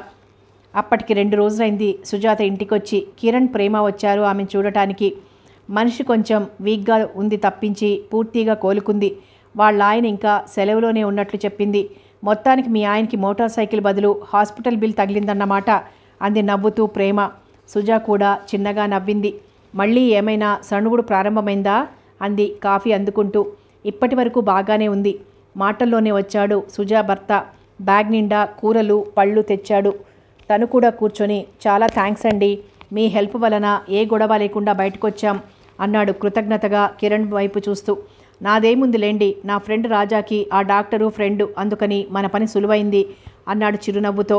అప్పటికి రెండు రోజులైంది సుజాత ఇంటికొచ్చి కిరణ్ ప్రేమ వచ్చారు ఆమె చూడటానికి మనిషి కొంచెం వీక్గా ఉంది తప్పించి పూర్తిగా కోలుకుంది వాళ్ళ ఆయన ఇంకా సెలవులోనే ఉన్నట్లు చెప్పింది మొత్తానికి మీ ఆయనకి మోటార్ సైకిల్ బదులు హాస్పిటల్ బిల్ తగిలిందన్నమాట అంది నవ్వుతూ ప్రేమ సుజా కూడా చిన్నగా నవ్వింది మళ్ళీ ఏమైనా సణుగుడు ప్రారంభమైందా అంది కాఫీ అందుకుంటూ ఇప్పటి వరకు బాగానే ఉంది మాటల్లోనే వచ్చాడు సుజా భర్త బ్యాగ్ నిండా కూరలు పళ్ళు తెచ్చాడు తను కూడా కూర్చొని చాలా థ్యాంక్స్ అండి మీ హెల్ప్ వలన ఏ గొడవ లేకుండా బయటకొచ్చాం అన్నాడు కృతజ్ఞతగా కిరణ్ వైపు చూస్తూ నాదేముంది లేండి నా ఫ్రెండ్ రాజాకి ఆ డాక్టరు ఫ్రెండ్ అందుకని మన పని సులువైంది అన్నాడు చిరునవ్వుతో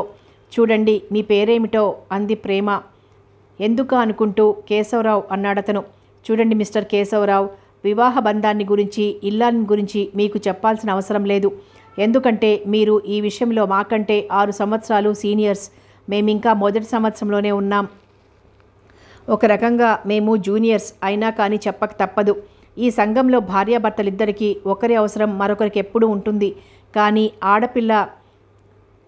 చూడండి మీ పేరేమిటో అంది ప్రేమ ఎందుక అనుకుంటూ కేశవరావు అన్నాడతను చూడండి మిస్టర్ కేశవరావు వివాహ బంధాన్ని గురించి ఇల్లాన్ని గురించి మీకు చెప్పాల్సిన అవసరం లేదు ఎందుకంటే మీరు ఈ విషయంలో మాకంటే ఆరు సంవత్సరాలు సీనియర్స్ మేమింకా మొదటి సంవత్సరంలోనే ఉన్నాం ఒక రకంగా మేము జూనియర్స్ అయినా కానీ చెప్పక తప్పదు ఈ సంఘంలో భార్యాభర్తలిద్దరికీ ఒకరి అవసరం మరొకరికి ఎప్పుడూ ఉంటుంది కానీ ఆడపిల్ల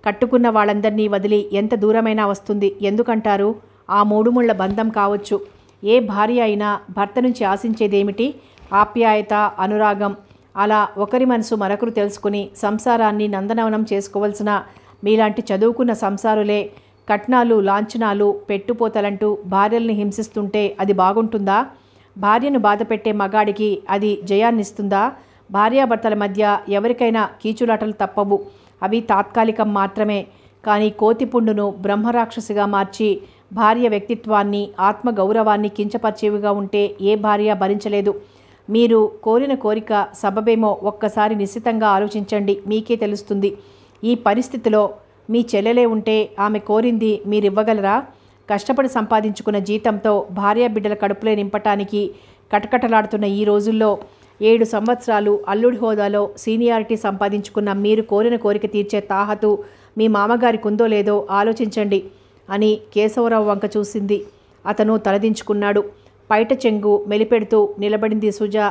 కట్టుకున్న వాళ్ళందరినీ వదిలి ఎంత దూరమైనా వస్తుంది ఎందుకంటారు ఆ మూడుముళ్ల బంధం కావచ్చు ఏ భార్య అయినా భర్త నుంచి ఆశించేదేమిటి ఆప్యాయత అనురాగం అలా ఒకరి మనసు మరొకరు తెలుసుకుని సంసారాన్ని నందనవనం చేసుకోవలసిన మీలాంటి చదువుకున్న సంసారులే కట్నాలు లాంఛనాలు పెట్టుపోతలంటూ భార్యల్ని హింసిస్తుంటే అది బాగుంటుందా భార్యను బాధపెట్టే మగాడికి అది జయాన్నిస్తుందా భార్యాభర్తల మధ్య ఎవరికైనా కీచులాటలు తప్పవు అవి తాత్కాలికం మాత్రమే కానీ కోతిపుండును బ్రహ్మరాక్షసిగా మార్చి భార్య వ్యక్తిత్వాన్ని ఆత్మగౌరవాన్ని కించపరిచేవిగా ఉంటే ఏ భార్య భరించలేదు మీరు కోరిన కోరిక సబబేమో ఒక్కసారి నిశ్చితంగా ఆలోచించండి మీకే తెలుస్తుంది ఈ పరిస్థితిలో మీ చెల్లెలే ఉంటే ఆమె కోరింది మీరు ఇవ్వగలరా కష్టపడి సంపాదించుకున్న జీతంతో భార్య బిడ్డల కడుపులే నింపటానికి కటకటలాడుతున్న ఈ రోజుల్లో ఏడు సంవత్సరాలు అల్లుడి హోదాలో సీనియారిటీ సంపాదించుకున్న మీరు కోరిన కోరిక తీర్చే తాహతు మీ మామగారికి ఉందో లేదో ఆలోచించండి అని కేశవరావు వంక చూసింది అతను తలదించుకున్నాడు పైట చెంగు మెలిపెడుతూ నిలబడింది సుజా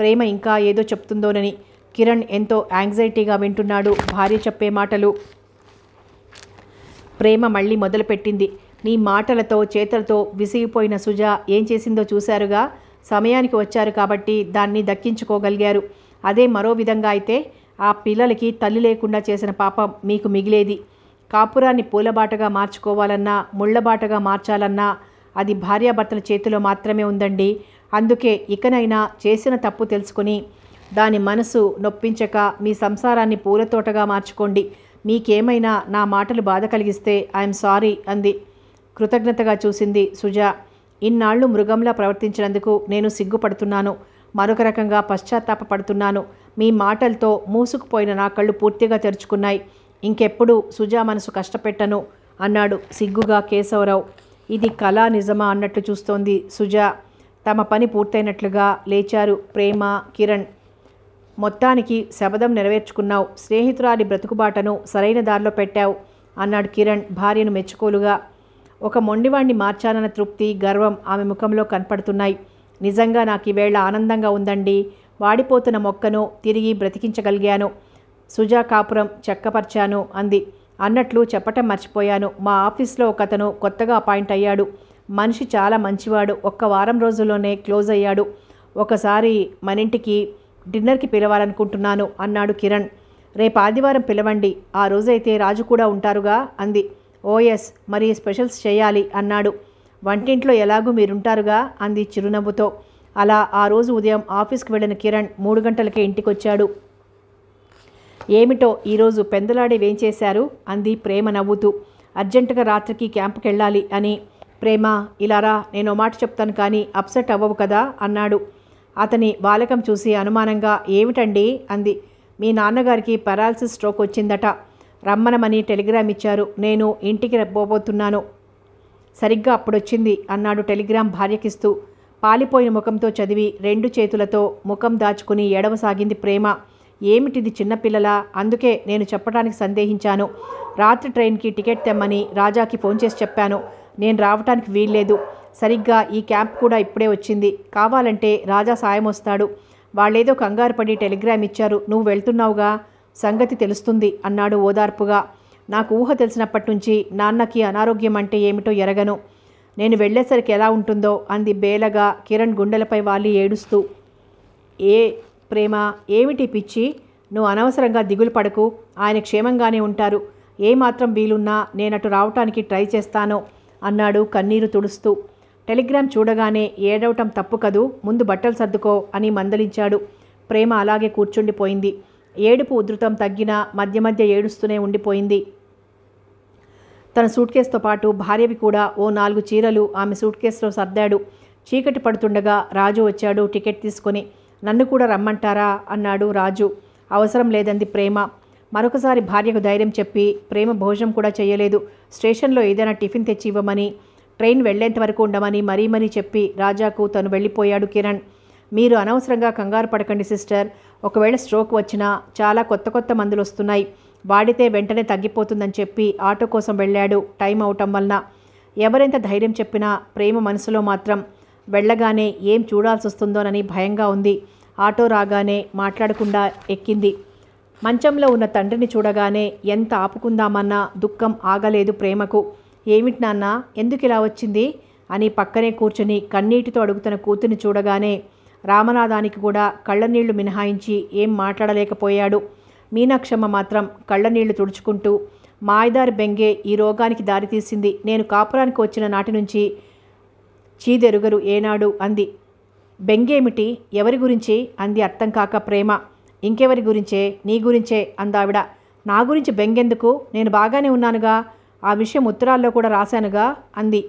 ప్రేమ ఇంకా ఏదో చెప్తుందోనని కిరణ్ ఎంతో యాంగ్జైటీగా వింటున్నాడు భార్య చెప్పే మాటలు ప్రేమ మళ్ళీ మొదలుపెట్టింది నీ మాటలతో చేతలతో విసిగిపోయిన సుజా ఏం చేసిందో చూశారుగా సమయానికి వచ్చారు కాబట్టి దాన్ని దక్కించుకోగలిగారు అదే మరో విధంగా అయితే ఆ పిల్లలకి తల్లి లేకుండా చేసిన పాపం మీకు మిగిలేది కాపురాన్ని పూలబాటగా మార్చుకోవాలన్నా ముళ్ళబాటగా మార్చాలన్నా అది భార్యాభర్తల చేతిలో మాత్రమే ఉందండి అందుకే ఇకనైనా చేసిన తప్పు తెలుసుకుని దాని మనసు నొప్పించక మీ సంసారాన్ని పూలతోటగా మార్చుకోండి మీకేమైనా నా మాటలు బాధ కలిగిస్తే ఐఎమ్ సారీ అంది కృతజ్ఞతగా చూసింది సుజా ఇన్నాళ్లు మృగంలా ప్రవర్తించినందుకు నేను సిగ్గుపడుతున్నాను మరొక రకంగా పశ్చాత్తాపడుతున్నాను మీ మాటలతో మూసుకుపోయిన నా కళ్ళు పూర్తిగా తెరుచుకున్నాయి ఇంకెప్పుడు సుజా మనసు కష్టపెట్టను అన్నాడు సిగ్గుగా కేశవరావు ఇది కళా నిజమా అన్నట్లు చూస్తోంది సుజా తమ పని పూర్తయినట్లుగా లేచారు ప్రేమ కిరణ్ మొత్తానికి శబదం నెరవేర్చుకున్నావు స్నేహితురాలి బ్రతుకుబాటను సరైన దారిలో పెట్టావు అన్నాడు కిరణ్ భార్యను మెచ్చుకోలుగా ఒక మొండివాణ్ణి మార్చానన్న తృప్తి గర్వం ఆమె ముఖంలో కనపడుతున్నాయి నిజంగా నాకు ఈవేళ ఆనందంగా ఉందండి వాడిపోతున్న మొక్కను తిరిగి బ్రతికించగలిగాను సుజా కాపురం చెక్కపర్చాను అంది అన్నట్లు చెప్పటం మర్చిపోయాను మా ఆఫీస్లో ఒకతను కొత్తగా అపాయింట్ అయ్యాడు మనిషి చాలా మంచివాడు ఒక్క వారం రోజుల్లోనే క్లోజ్ అయ్యాడు ఒకసారి మనింటికి డిన్నర్కి పిలవాలనుకుంటున్నాను అన్నాడు కిరణ్ రేపు ఆదివారం పిలవండి ఆ రోజైతే రాజు కూడా ఉంటారుగా అంది ఓఎస్ మరి స్పెషల్స్ చేయాలి అన్నాడు వంటింట్లో ఎలాగూ మీరుంటారుగా అంది చిరునవ్వుతో అలా ఆ రోజు ఉదయం ఆఫీస్కి వెళ్ళిన కిరణ్ మూడు గంటలకే ఇంటికొచ్చాడు ఏమిటో ఈరోజు పెందలాడే వేంచేశారు అంది ప్రేమ నవ్వుతూ అర్జెంటుగా రాత్రికి క్యాంపుకెళ్ళాలి అని ప్రేమ ఇలారా నేను మాట చెప్తాను కానీ అప్సెట్ అవ్వవు కదా అన్నాడు అతని బాలకం చూసి అనుమానంగా ఏమిటండి అంది మీ నాన్నగారికి పెరాలసిస్ స్ట్రోక్ వచ్చిందట రమ్మనమని టెలిగ్రామ్ ఇచ్చారు నేను ఇంటికి పోబోతున్నాను సరిగ్గా అప్పుడొచ్చింది అన్నాడు టెలిగ్రామ్ భార్యకిస్తూ పాలిపోయిన ముఖంతో చదివి రెండు చేతులతో ముఖం దాచుకుని ఎడవసాగింది ప్రేమ ఏమిటిది చిన్నపిల్లలా అందుకే నేను చెప్పడానికి సందేహించాను రాత్రి ట్రైన్కి టికెట్ తెమ్మని రాజాకి ఫోన్ చేసి చెప్పాను నేను రావటానికి వీల్లేదు సరిగ్గా ఈ క్యాంప్ కూడా ఇప్పుడే వచ్చింది కావాలంటే రాజా సాయం వస్తాడు వాళ్ళేదో కంగారు పడి టెలిగ్రామ్ ఇచ్చారు నువ్వు వెళ్తున్నావుగా సంగతి తెలుస్తుంది అన్నాడు ఓదార్పుగా నాకు ఊహ తెలిసినప్పటి నుంచి నాన్నకి అనారోగ్యం అంటే ఏమిటో ఎరగను నేను వెళ్ళేసరికి ఎలా ఉంటుందో అంది బేలగా కిరణ్ గుండెలపై వాలి ఏడుస్తూ ఏ ప్రేమ ఏమిటి పిచ్చి నువ్వు అనవసరంగా దిగులు పడకు ఆయన క్షేమంగానే ఉంటారు ఏమాత్రం వీలున్నా నేనటు రావటానికి ట్రై చేస్తాను అన్నాడు కన్నీరు తుడుస్తూ టెలిగ్రామ్ చూడగానే ఏడవటం తప్పు కదూ ముందు బట్టలు సర్దుకో అని మందలించాడు ప్రేమ అలాగే కూర్చుండిపోయింది ఏడుపు ఉధృతం తగ్గినా మధ్య మధ్య ఏడుస్తూనే ఉండిపోయింది తన సూట్ కేసుతో పాటు భార్యవి కూడా ఓ నాలుగు చీరలు ఆమె సూట్ కేసులో సర్దాడు చీకటి పడుతుండగా రాజు వచ్చాడు టికెట్ తీసుకొని నన్ను కూడా రమ్మంటారా అన్నాడు రాజు అవసరం లేదంది ప్రేమ మరొకసారి భార్యకు ధైర్యం చెప్పి ప్రేమ భోజనం కూడా చేయలేదు స్టేషన్లో ఏదైనా టిఫిన్ తెచ్చి ఇవ్వమని ట్రైన్ వెళ్లేంత వరకు ఉండమని మరీ మరీ చెప్పి రాజాకు తను వెళ్ళిపోయాడు కిరణ్ మీరు అనవసరంగా కంగారు పడకండి సిస్టర్ ఒకవేళ స్ట్రోక్ వచ్చినా చాలా కొత్త కొత్త మందులు వస్తున్నాయి వాడితే వెంటనే తగ్గిపోతుందని చెప్పి ఆటో కోసం వెళ్ళాడు టైం అవటం వలన ఎవరెంత ధైర్యం చెప్పినా ప్రేమ మనసులో మాత్రం వెళ్ళగానే ఏం చూడాల్సి వస్తుందోనని భయంగా ఉంది ఆటో రాగానే మాట్లాడకుండా ఎక్కింది మంచంలో ఉన్న తండ్రిని చూడగానే ఎంత ఆపుకుందామన్నా దుఃఖం ఆగలేదు ప్రేమకు ఏమిటి నాన్న ఎందుకు ఇలా వచ్చింది అని పక్కనే కూర్చుని కన్నీటితో అడుగుతున్న కూతుని చూడగానే రామనాథానికి కూడా కళ్ళనీళ్లు మినహాయించి ఏం మాట్లాడలేకపోయాడు మీనాక్షమ్మ మాత్రం కళ్ళనీళ్లు తుడుచుకుంటూ మాయదారి బెంగే ఈ రోగానికి దారితీసింది నేను కాపురానికి వచ్చిన నాటి నుంచి చీదెరుగరు ఏనాడు అంది బెంగేమిటి ఎవరి గురించి అంది అర్థం కాక ప్రేమ ఇంకెవరి గురించే నీ గురించే అందావిడ నా గురించి బెంగెందుకు నేను బాగానే ఉన్నానుగా ఆ విషయం ఉత్తరాల్లో కూడా రాశానుగా అంది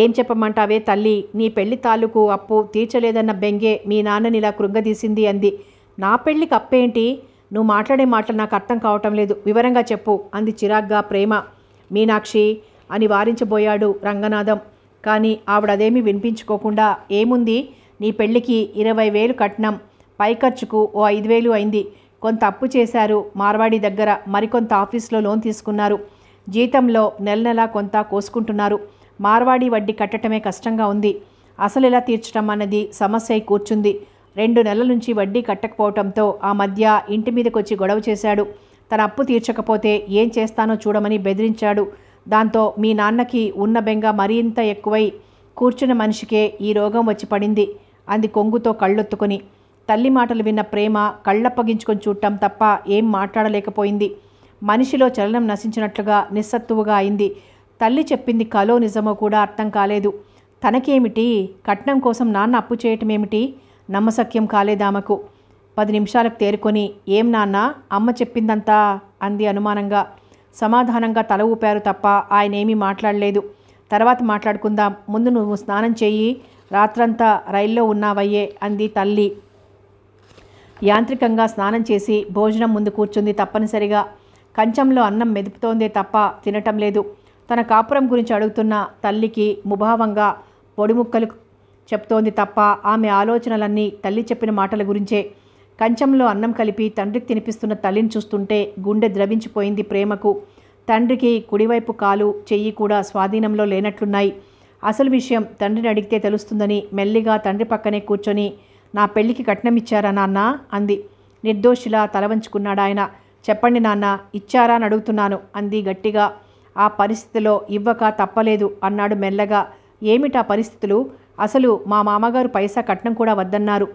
ఏం చెప్పమంటావే తల్లి నీ పెళ్లి తాలూకు అప్పు తీర్చలేదన్న బెంగే మీ నాన్నని ఇలా కృంగదీసింది అంది నా పెళ్ళికి అప్పేంటి నువ్వు మాట్లాడే మాటలు నాకు అర్థం కావటం లేదు వివరంగా చెప్పు అంది చిరాగ్గా ప్రేమ మీనాక్షి అని వారించబోయాడు రంగనాథం కానీ ఆవిడదేమీ వినిపించుకోకుండా ఏముంది నీ పెళ్ళికి ఇరవై వేలు కట్నం పై ఖర్చుకు ఓ ఐదు వేలు అయింది కొంత అప్పు చేశారు మార్వాడి దగ్గర మరికొంత ఆఫీస్లో లోన్ తీసుకున్నారు జీతంలో నెల నెల కొంత కోసుకుంటున్నారు మార్వాడి వడ్డీ కట్టడమే కష్టంగా ఉంది అసలు ఎలా తీర్చడం అన్నది సమస్య కూర్చుంది రెండు నెలల నుంచి వడ్డీ కట్టకపోవడంతో ఆ మధ్య ఇంటి మీదకొచ్చి గొడవ చేశాడు తన అప్పు తీర్చకపోతే ఏం చేస్తానో చూడమని బెదిరించాడు దాంతో మీ నాన్నకి ఉన్న బెంగ మరింత ఎక్కువై కూర్చున్న మనిషికే ఈ రోగం వచ్చి పడింది అంది కొంగుతో కళ్ళొత్తుకొని తల్లి మాటలు విన్న ప్రేమ కళ్ళప్పగించుకొని చూడటం తప్ప ఏం మాట్లాడలేకపోయింది మనిషిలో చలనం నశించినట్లుగా నిస్సత్తువుగా అయింది తల్లి చెప్పింది కలో నిజమో కూడా అర్థం కాలేదు తనకేమిటి కట్నం కోసం నాన్న అప్పు చేయటమేమిటి నమ్మసక్యం కాలేదామకు పది నిమిషాలకు తేరుకొని ఏం నాన్న అమ్మ చెప్పిందంతా అంది అనుమానంగా సమాధానంగా తల ఊపారు తప్ప ఆయనేమీ మాట్లాడలేదు తర్వాత మాట్లాడుకుందాం ముందు నువ్వు స్నానం చేయి రాత్రంతా రైల్లో ఉన్నావయ్యే అంది తల్లి యాంత్రికంగా స్నానం చేసి భోజనం ముందు కూర్చుంది తప్పనిసరిగా కంచంలో అన్నం మెదుపుతోందే తప్ప తినటం లేదు తన కాపురం గురించి అడుగుతున్న తల్లికి ముభావంగా పొడిముక్కలు చెప్తోంది తప్ప ఆమె ఆలోచనలన్నీ తల్లి చెప్పిన మాటల గురించే కంచంలో అన్నం కలిపి తండ్రికి తినిపిస్తున్న తల్లిని చూస్తుంటే గుండె ద్రవించిపోయింది ప్రేమకు తండ్రికి కుడివైపు కాలు చెయ్యి కూడా స్వాధీనంలో లేనట్లున్నాయి అసలు విషయం తండ్రిని అడిగితే తెలుస్తుందని మెల్లిగా తండ్రి పక్కనే కూర్చొని నా పెళ్లికి కట్నం ఇచ్చారా నాన్న అంది నిర్దోషిలా ఆయన చెప్పండి నాన్న ఇచ్చారా అని అడుగుతున్నాను అంది గట్టిగా ఆ పరిస్థితిలో ఇవ్వక తప్పలేదు అన్నాడు మెల్లగా ఏమిటా పరిస్థితులు అసలు మా మామగారు పైసా కట్నం కూడా వద్దన్నారు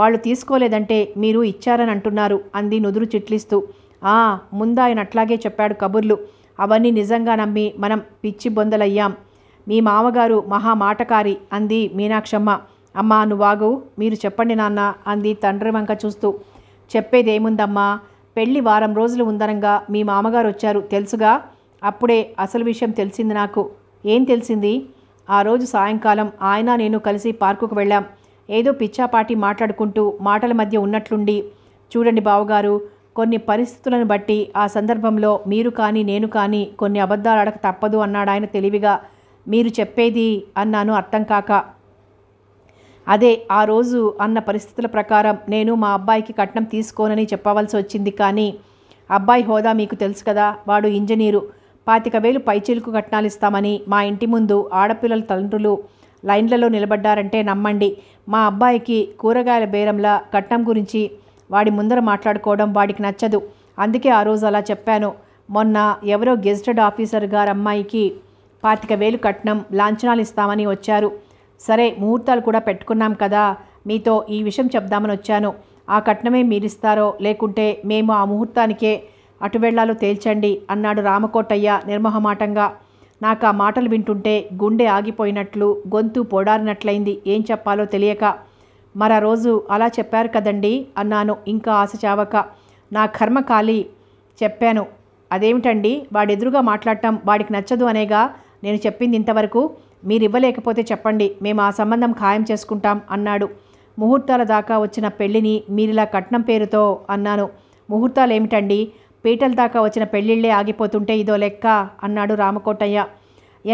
వాళ్ళు తీసుకోలేదంటే మీరు ఇచ్చారని అంటున్నారు అంది నుదురు చిట్లిస్తూ ఆ ఆయన అట్లాగే చెప్పాడు కబుర్లు అవన్నీ నిజంగా నమ్మి మనం పిచ్చి బొందలయ్యాం మీ మామగారు మహా మాటకారి అంది మీనాక్షమ్మ అమ్మా నువ్వాగు మీరు చెప్పండి నాన్న అంది తండ్రి వంక చూస్తూ చెప్పేదేముందమ్మా పెళ్ళి వారం రోజులు ఉందనంగా మీ మామగారు వచ్చారు తెలుసుగా అప్పుడే అసలు విషయం తెలిసింది నాకు ఏం తెలిసింది ఆ రోజు సాయంకాలం ఆయన నేను కలిసి పార్కుకు వెళ్ళాం ఏదో పిచ్చాపాటి మాట్లాడుకుంటూ మాటల మధ్య ఉన్నట్లుండి చూడండి బావగారు కొన్ని పరిస్థితులను బట్టి ఆ సందర్భంలో మీరు కానీ నేను కానీ కొన్ని అబద్ధాలు అడక తప్పదు అన్నాడు ఆయన తెలివిగా మీరు చెప్పేది అన్నాను అర్థం కాక అదే ఆ రోజు అన్న పరిస్థితుల ప్రకారం నేను మా అబ్బాయికి కట్నం తీసుకోనని చెప్పవలసి వచ్చింది కానీ అబ్బాయి హోదా మీకు తెలుసు కదా వాడు ఇంజనీరు పాతిక వేలు పైచీలకు కట్నాలు ఇస్తామని మా ఇంటి ముందు ఆడపిల్లల తండ్రులు లైన్లలో నిలబడ్డారంటే నమ్మండి మా అబ్బాయికి కూరగాయల బేరంలా కట్నం గురించి వాడి ముందర మాట్లాడుకోవడం వాడికి నచ్చదు అందుకే ఆ రోజు అలా చెప్పాను మొన్న ఎవరో గెజిటెడ్ ఆఫీసర్ గారు అమ్మాయికి పాతిక వేలు కట్నం లాంఛనాలు ఇస్తామని వచ్చారు సరే ముహూర్తాలు కూడా పెట్టుకున్నాం కదా మీతో ఈ విషయం చెప్దామని వచ్చాను ఆ కట్నమే మీరిస్తారో లేకుంటే మేము ఆ ముహూర్తానికే అటు వెళ్లాలో తేల్చండి అన్నాడు రామకోటయ్య నిర్మహమాటంగా నాకు ఆ మాటలు వింటుంటే గుండె ఆగిపోయినట్లు గొంతు పోడారినట్లయింది ఏం చెప్పాలో తెలియక మరా రోజు అలా చెప్పారు కదండి అన్నాను ఇంకా ఆశ చావక నా కర్మ ఖాళీ చెప్పాను అదేమిటండి వాడెదురుగా మాట్లాడటం వాడికి నచ్చదు అనేగా నేను చెప్పింది ఇంతవరకు మీరు ఇవ్వలేకపోతే చెప్పండి మేము ఆ సంబంధం ఖాయం చేసుకుంటాం అన్నాడు ముహూర్తాల దాకా వచ్చిన పెళ్లిని మీరిలా కట్నం పేరుతో అన్నాను ముహూర్తాలు ఏమిటండి పీటల దాకా వచ్చిన పెళ్ళిళ్ళే ఆగిపోతుంటే ఇదో లెక్క అన్నాడు రామకోటయ్య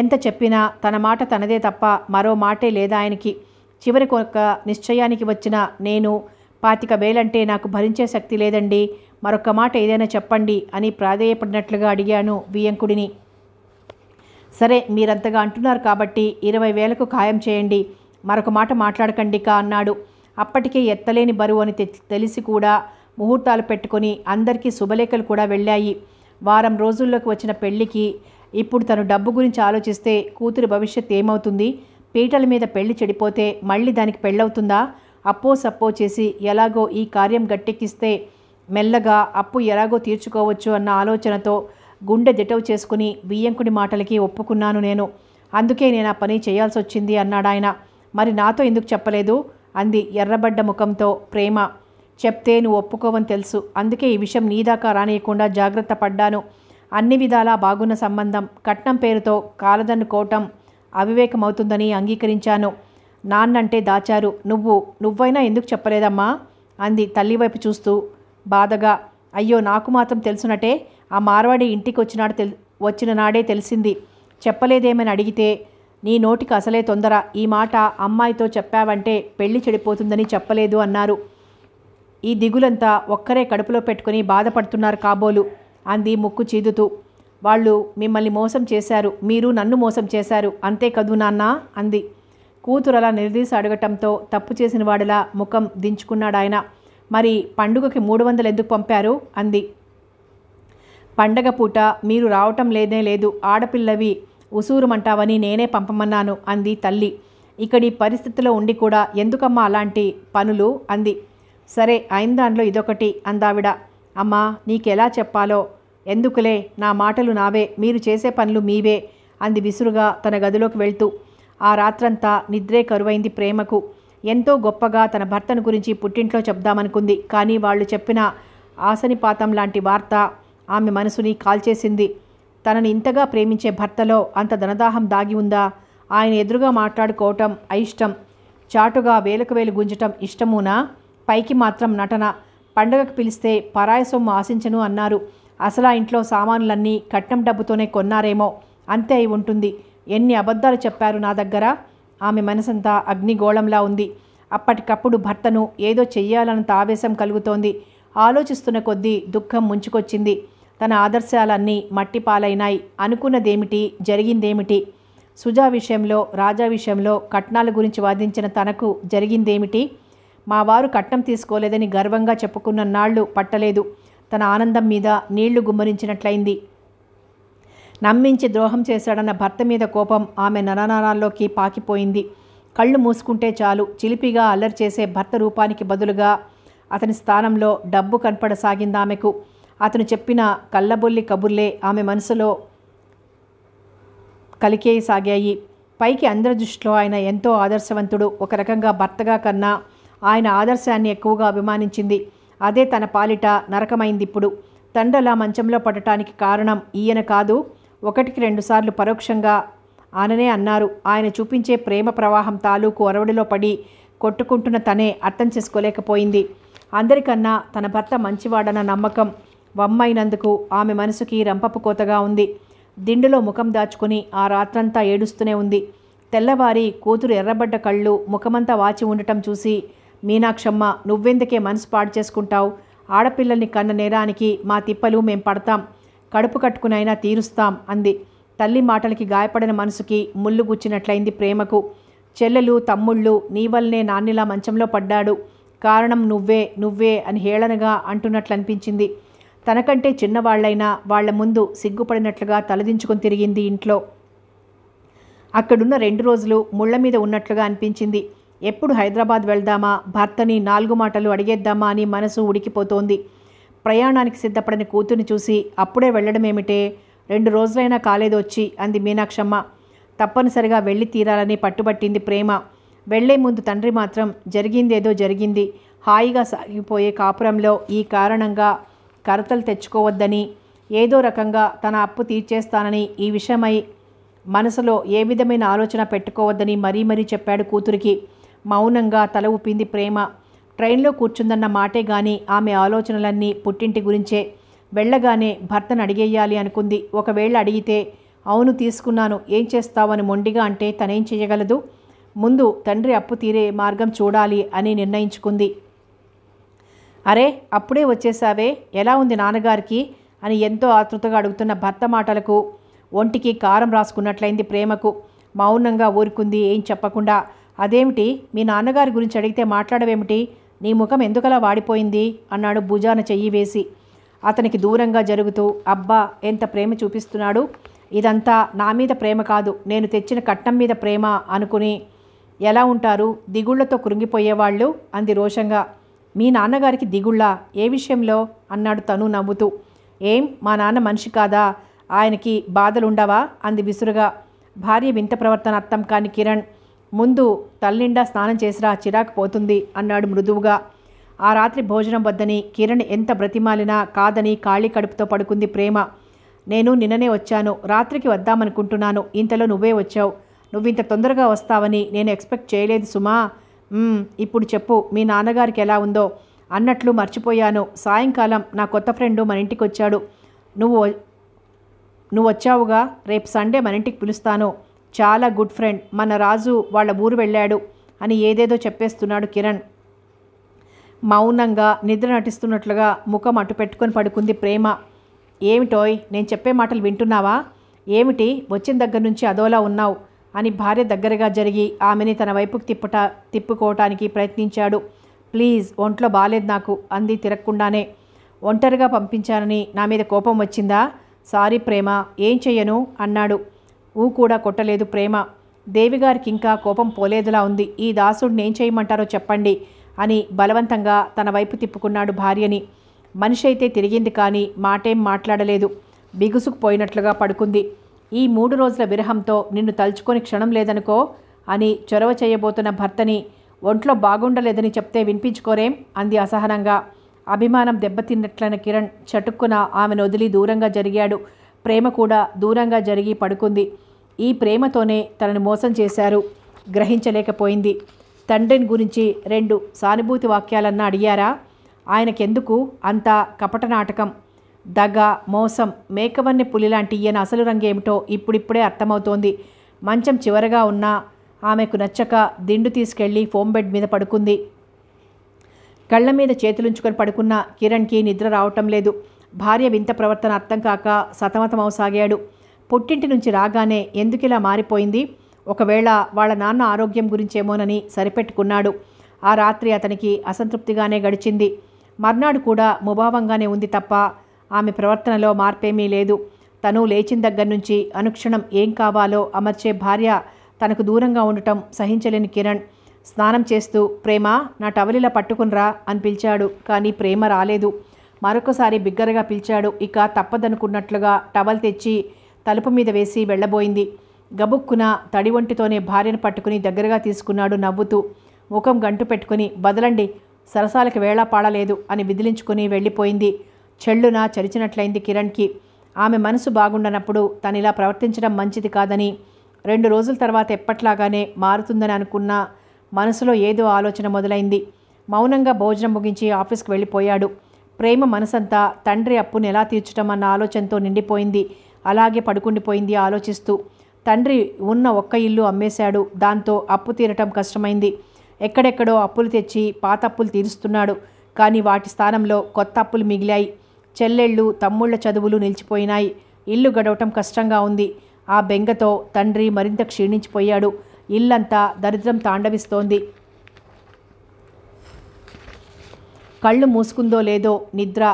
ఎంత చెప్పినా తన మాట తనదే తప్ప మరో మాటే లేదా ఆయనకి చివరికి ఒక నిశ్చయానికి వచ్చిన నేను పాతిక వేలంటే నాకు భరించే శక్తి లేదండి మరొక మాట ఏదైనా చెప్పండి అని ప్రాధేయపడినట్లుగా అడిగాను వియంకుడిని సరే మీరంతగా అంటున్నారు కాబట్టి ఇరవై వేలకు ఖాయం చేయండి మరొక మాట మాట్లాడకండి కా అన్నాడు అప్పటికే ఎత్తలేని బరువు అని తెలిసి కూడా ముహూర్తాలు పెట్టుకొని అందరికీ శుభలేఖలు కూడా వెళ్ళాయి వారం రోజుల్లోకి వచ్చిన పెళ్లికి ఇప్పుడు తను డబ్బు గురించి ఆలోచిస్తే కూతురు భవిష్యత్ ఏమవుతుంది పీటల మీద పెళ్లి చెడిపోతే మళ్ళీ దానికి పెళ్ళవుతుందా అప్పో సప్పో చేసి ఎలాగో ఈ కార్యం గట్టెక్కిస్తే మెల్లగా అప్పు ఎలాగో తీర్చుకోవచ్చు అన్న ఆలోచనతో గుండె దిటవు చేసుకుని బియ్యంకుడి మాటలకి ఒప్పుకున్నాను నేను అందుకే నేను ఆ పని చేయాల్సి వచ్చింది అన్నాడాయన మరి నాతో ఎందుకు చెప్పలేదు అంది ఎర్రబడ్డ ముఖంతో ప్రేమ చెప్తే నువ్వు ఒప్పుకోవని తెలుసు అందుకే ఈ విషయం నీదాకా రానియకుండా జాగ్రత్త పడ్డాను అన్ని విధాలా బాగున్న సంబంధం కట్నం పేరుతో కాలదన్నుకోవటం అవివేకమవుతుందని అంగీకరించాను నాన్నంటే దాచారు నువ్వు నువ్వైనా ఎందుకు చెప్పలేదమ్మా అంది తల్లివైపు చూస్తూ బాధగా అయ్యో నాకు మాత్రం తెలుసునటే ఆ మార్వాడి ఇంటికి వచ్చినాడు తెల్ వచ్చిన నాడే తెలిసింది చెప్పలేదేమని అడిగితే నీ నోటికి అసలే తొందర ఈ మాట అమ్మాయితో చెప్పావంటే పెళ్లి చెడిపోతుందని చెప్పలేదు అన్నారు ఈ దిగులంతా ఒక్కరే కడుపులో పెట్టుకుని బాధపడుతున్నారు కాబోలు అంది ముక్కు చీదుతూ వాళ్ళు మిమ్మల్ని మోసం చేశారు మీరు నన్ను మోసం చేశారు అంతే కదూ నాన్న అంది కూతురు అలా నిర్దేశ అడగటంతో తప్పు చేసిన వాడిలా ముఖం దించుకున్నాడు ఆయన మరి పండుగకి మూడు వందలు ఎందుకు పంపారు అంది పండగ పూట మీరు రావటం లేదే లేదు ఆడపిల్లవి ఉసూరుమంటావని నేనే పంపమన్నాను అంది తల్లి ఇక్కడి పరిస్థితిలో ఉండి కూడా ఎందుకమ్మా అలాంటి పనులు అంది సరే అయిన దానిలో ఇదొకటి అందావిడ అమ్మా నీకెలా చెప్పాలో ఎందుకులే నా మాటలు నావే మీరు చేసే పనులు మీవే అంది విసురుగా తన గదిలోకి వెళ్తూ ఆ రాత్రంతా నిద్రే కరువైంది ప్రేమకు ఎంతో గొప్పగా తన భర్తను గురించి పుట్టింట్లో చెప్దామనుకుంది కానీ వాళ్ళు చెప్పిన ఆసనిపాతం లాంటి వార్త ఆమె మనసుని కాల్చేసింది తనని ఇంతగా ప్రేమించే భర్తలో అంత ధనదాహం దాగి ఉందా ఆయన ఎదురుగా మాట్లాడుకోవటం అయిష్టం చాటుగా వేలకు వేలు గుంజటం ఇష్టమూనా పైకి మాత్రం నటన పండగకు పిలిస్తే పరాయ సొమ్ము ఆశించను అన్నారు అసలా ఇంట్లో సామాన్లన్నీ కట్నం డబ్బుతోనే కొన్నారేమో అంతే అయి ఉంటుంది ఎన్ని అబద్ధాలు చెప్పారు నా దగ్గర ఆమె మనసంతా అగ్నిగోళంలా ఉంది అప్పటికప్పుడు భర్తను ఏదో చెయ్యాలన్నంత ఆవేశం కలుగుతోంది ఆలోచిస్తున్న కొద్దీ దుఃఖం ముంచుకొచ్చింది తన ఆదర్శాలన్నీ మట్టిపాలైనాయి అనుకున్నదేమిటి జరిగిందేమిటి సుజా విషయంలో రాజా విషయంలో కట్నాల గురించి వాదించిన తనకు జరిగిందేమిటి మా వారు కట్నం తీసుకోలేదని గర్వంగా చెప్పుకున్న నాళ్ళు పట్టలేదు తన ఆనందం మీద నీళ్లు గుమ్మరించినట్లయింది నమ్మించి ద్రోహం చేశాడన్న భర్త మీద కోపం ఆమె నరనరాల్లోకి పాకిపోయింది కళ్ళు మూసుకుంటే చాలు చిలిపిగా అల్లరి చేసే భర్త రూపానికి బదులుగా అతని స్థానంలో డబ్బు కనపడసాగింది ఆమెకు అతను చెప్పిన కళ్ళబొల్లి కబుర్లే ఆమె మనసులో కలికేయసాగాయి పైకి అందరి దృష్టిలో ఆయన ఎంతో ఆదర్శవంతుడు ఒక రకంగా భర్తగా కన్నా ఆయన ఆదర్శాన్ని ఎక్కువగా అభిమానించింది అదే తన పాలిట నరకమైందిప్పుడు తండ్రలా మంచంలో పడటానికి కారణం ఈయన కాదు ఒకటికి రెండుసార్లు పరోక్షంగా ఆననే అన్నారు ఆయన చూపించే ప్రేమ ప్రవాహం తాలూకు అరవడిలో పడి కొట్టుకుంటున్న తనే అర్థం చేసుకోలేకపోయింది అందరికన్నా తన భర్త మంచివాడన్న నమ్మకం వమ్మైనందుకు ఆమె మనసుకి రంపపు కోతగా ఉంది దిండులో ముఖం దాచుకుని ఆ రాత్రంతా ఏడుస్తూనే ఉంది తెల్లవారి కూతురు ఎర్రబడ్డ కళ్ళు ముఖమంతా వాచి ఉండటం చూసి మీనాక్షమ్మ నువ్వెందుకే మనసు పాడు చేసుకుంటావు ఆడపిల్లల్ని కన్న నేరానికి మా తిప్పలు మేం పడతాం కడుపు కట్టుకునైనా తీరుస్తాం అంది తల్లి మాటలకి గాయపడిన మనసుకి ముళ్ళు గుచ్చినట్లయింది ప్రేమకు చెల్లెలు తమ్ముళ్ళు నీ వల్లనే నాన్నిలా మంచంలో పడ్డాడు కారణం నువ్వే నువ్వే అని హేళనగా అంటున్నట్లు అనిపించింది తనకంటే చిన్నవాళ్లైనా వాళ్ల ముందు సిగ్గుపడినట్లుగా తలదించుకొని తిరిగింది ఇంట్లో అక్కడున్న రెండు రోజులు ముళ్ల మీద ఉన్నట్లుగా అనిపించింది ఎప్పుడు హైదరాబాద్ వెళ్దామా భర్తని నాలుగు మాటలు అడిగేద్దామా అని మనసు ఉడికిపోతోంది ప్రయాణానికి సిద్ధపడిన కూతుర్ని చూసి అప్పుడే వెళ్లడమేమిటే రెండు రోజులైనా కాలేదు వచ్చి అంది మీనాక్షమ్మ తప్పనిసరిగా వెళ్ళి తీరాలని పట్టుబట్టింది ప్రేమ వెళ్లే ముందు తండ్రి మాత్రం జరిగిందేదో జరిగింది హాయిగా సాగిపోయే కాపురంలో ఈ కారణంగా కరతలు తెచ్చుకోవద్దని ఏదో రకంగా తన అప్పు తీర్చేస్తానని ఈ విషయమై మనసులో ఏ విధమైన ఆలోచన పెట్టుకోవద్దని మరీ మరీ చెప్పాడు కూతురికి మౌనంగా తల ఊపింది ప్రేమ ట్రైన్లో కూర్చుందన్న మాటే గాని ఆమె ఆలోచనలన్నీ పుట్టింటి గురించే వెళ్ళగానే భర్తను అడిగేయాలి అనుకుంది ఒకవేళ అడిగితే అవును తీసుకున్నాను ఏం చేస్తావని మొండిగా అంటే తనేం చేయగలదు ముందు తండ్రి అప్పు తీరే మార్గం చూడాలి అని నిర్ణయించుకుంది అరే అప్పుడే వచ్చేసావే ఎలా ఉంది నాన్నగారికి అని ఎంతో ఆతృతగా అడుగుతున్న భర్త మాటలకు ఒంటికి కారం రాసుకున్నట్లయింది ప్రేమకు మౌనంగా ఊరుకుంది ఏం చెప్పకుండా అదేమిటి మీ నాన్నగారి గురించి అడిగితే మాట్లాడవేమిటి నీ ముఖం ఎందుకలా వాడిపోయింది అన్నాడు భుజాన చెయ్యి వేసి అతనికి దూరంగా జరుగుతూ అబ్బా ఎంత ప్రేమ చూపిస్తున్నాడు ఇదంతా నా మీద ప్రేమ కాదు నేను తెచ్చిన కట్నం మీద ప్రేమ అనుకుని ఎలా ఉంటారు దిగుళ్లతో కృంగిపోయేవాళ్ళు అంది రోషంగా మీ నాన్నగారికి దిగుళ్ళ ఏ విషయంలో అన్నాడు తను నవ్వుతూ ఏం మా నాన్న మనిషి కాదా ఆయనకి బాధలుండవా అంది విసురుగా భార్య వింత ప్రవర్తన అర్థం కాని కిరణ్ ముందు తల్లిండా స్నానం చేసిరా చిరాకు పోతుంది అన్నాడు మృదువుగా ఆ రాత్రి భోజనం వద్దని కిరణ్ ఎంత బ్రతిమాలినా కాదని ఖాళీ కడుపుతో పడుకుంది ప్రేమ నేను నిన్ననే వచ్చాను రాత్రికి వద్దామనుకుంటున్నాను ఇంతలో నువ్వే వచ్చావు నువ్వు ఇంత తొందరగా వస్తావని నేను ఎక్స్పెక్ట్ చేయలేదు సుమా ఇప్పుడు చెప్పు మీ నాన్నగారికి ఎలా ఉందో అన్నట్లు మర్చిపోయాను సాయంకాలం నా కొత్త ఫ్రెండు మన ఇంటికి వచ్చాడు నువ్వు నువ్వు వచ్చావుగా రేపు సండే మన ఇంటికి పిలుస్తాను చాలా గుడ్ ఫ్రెండ్ మన రాజు వాళ్ళ ఊరు వెళ్ళాడు అని ఏదేదో చెప్పేస్తున్నాడు కిరణ్ మౌనంగా నిద్ర నటిస్తున్నట్లుగా ముఖం అటు పెట్టుకొని పడుకుంది ప్రేమ ఏమిటోయ్ నేను చెప్పే మాటలు వింటున్నావా ఏమిటి వచ్చిన దగ్గర నుంచి అదోలా ఉన్నావు అని భార్య దగ్గరగా జరిగి ఆమెని తన వైపుకు తిప్పట తిప్పుకోవటానికి ప్రయత్నించాడు ప్లీజ్ ఒంట్లో బాగాలేదు నాకు అంది తిరగకుండానే ఒంటరిగా పంపించానని నా మీద కోపం వచ్చిందా సారీ ప్రేమ ఏం చెయ్యను అన్నాడు ఊ కూడా కొట్టలేదు ప్రేమ దేవిగారికి ఇంకా కోపం పోలేదులా ఉంది ఈ ఏం చేయమంటారో చెప్పండి అని బలవంతంగా తన వైపు తిప్పుకున్నాడు భార్యని మనిషి అయితే తిరిగింది కానీ మాటేం మాట్లాడలేదు బిగుసుకుపోయినట్లుగా పడుకుంది ఈ మూడు రోజుల విరహంతో నిన్ను తలుచుకొని క్షణం లేదనుకో అని చొరవ చేయబోతున్న భర్తని ఒంట్లో బాగుండలేదని చెప్తే వినిపించుకోరేం అంది అసహనంగా అభిమానం దెబ్బతిన్నట్లైన కిరణ్ చటుక్కున ఆమెను వదిలి దూరంగా జరిగాడు ప్రేమ కూడా దూరంగా జరిగి పడుకుంది ఈ ప్రేమతోనే తనను మోసం చేశారు గ్రహించలేకపోయింది తండ్రిని గురించి రెండు సానుభూతి వాక్యాలన్న అడిగారా ఆయనకెందుకు అంతా కపట నాటకం దగ మోసం మేకవన్నె పులిలాంటి ఈయన అసలు రంగేమిటో ఇప్పుడిప్పుడే అర్థమవుతోంది మంచం చివరగా ఉన్నా ఆమెకు నచ్చక దిండు తీసుకెళ్లి ఫోమ్ బెడ్ మీద పడుకుంది కళ్ళ మీద చేతులుంచుకొని పడుకున్న కిరణ్కి నిద్ర రావటం లేదు భార్య వింత ప్రవర్తన అర్థం కాక సతమతమవసాగాడు పుట్టింటి నుంచి రాగానే ఎందుకిలా మారిపోయింది ఒకవేళ వాళ్ళ నాన్న ఆరోగ్యం గురించేమోనని సరిపెట్టుకున్నాడు ఆ రాత్రి అతనికి అసంతృప్తిగానే గడిచింది మర్నాడు కూడా ముభావంగానే ఉంది తప్ప ఆమె ప్రవర్తనలో మార్పేమీ లేదు తను లేచిన దగ్గర నుంచి అనుక్షణం ఏం కావాలో అమర్చే భార్య తనకు దూరంగా ఉండటం సహించలేని కిరణ్ స్నానం చేస్తూ ప్రేమ నా టవలిలా పట్టుకునిరా అని పిలిచాడు కానీ ప్రేమ రాలేదు మరొకసారి బిగ్గరగా పిలిచాడు ఇక తప్పదనుకున్నట్లుగా టవల్ తెచ్చి తలుపు మీద వేసి వెళ్ళబోయింది గబుక్కున తడి ఒంటితోనే భార్యను పట్టుకుని దగ్గరగా తీసుకున్నాడు నవ్వుతూ ముఖం గంటు పెట్టుకుని బదలండి సరసాలకి వేళ పాడలేదు అని విదిలించుకుని వెళ్ళిపోయింది చెళ్ళున చరిచినట్లయింది కిరణ్కి ఆమె మనసు బాగుండనప్పుడు తను ఇలా ప్రవర్తించడం మంచిది కాదని రెండు రోజుల తర్వాత ఎప్పట్లాగానే మారుతుందని అనుకున్న మనసులో ఏదో ఆలోచన మొదలైంది మౌనంగా భోజనం ముగించి ఆఫీస్కి వెళ్ళిపోయాడు ప్రేమ మనసంతా తండ్రి అప్పును ఎలా తీర్చడం అన్న ఆలోచనతో నిండిపోయింది అలాగే పడుకుండిపోయింది ఆలోచిస్తూ తండ్రి ఉన్న ఒక్క ఇల్లు అమ్మేశాడు దాంతో అప్పు తీరటం కష్టమైంది ఎక్కడెక్కడో అప్పులు తెచ్చి పాత అప్పులు తీరుస్తున్నాడు కానీ వాటి స్థానంలో కొత్త అప్పులు మిగిలాయి చెల్లెళ్ళు తమ్ముళ్ల చదువులు నిలిచిపోయినాయి ఇల్లు గడవటం కష్టంగా ఉంది ఆ బెంగతో తండ్రి మరింత క్షీణించిపోయాడు ఇల్లంతా దరిద్రం తాండవిస్తోంది కళ్ళు మూసుకుందో లేదో నిద్ర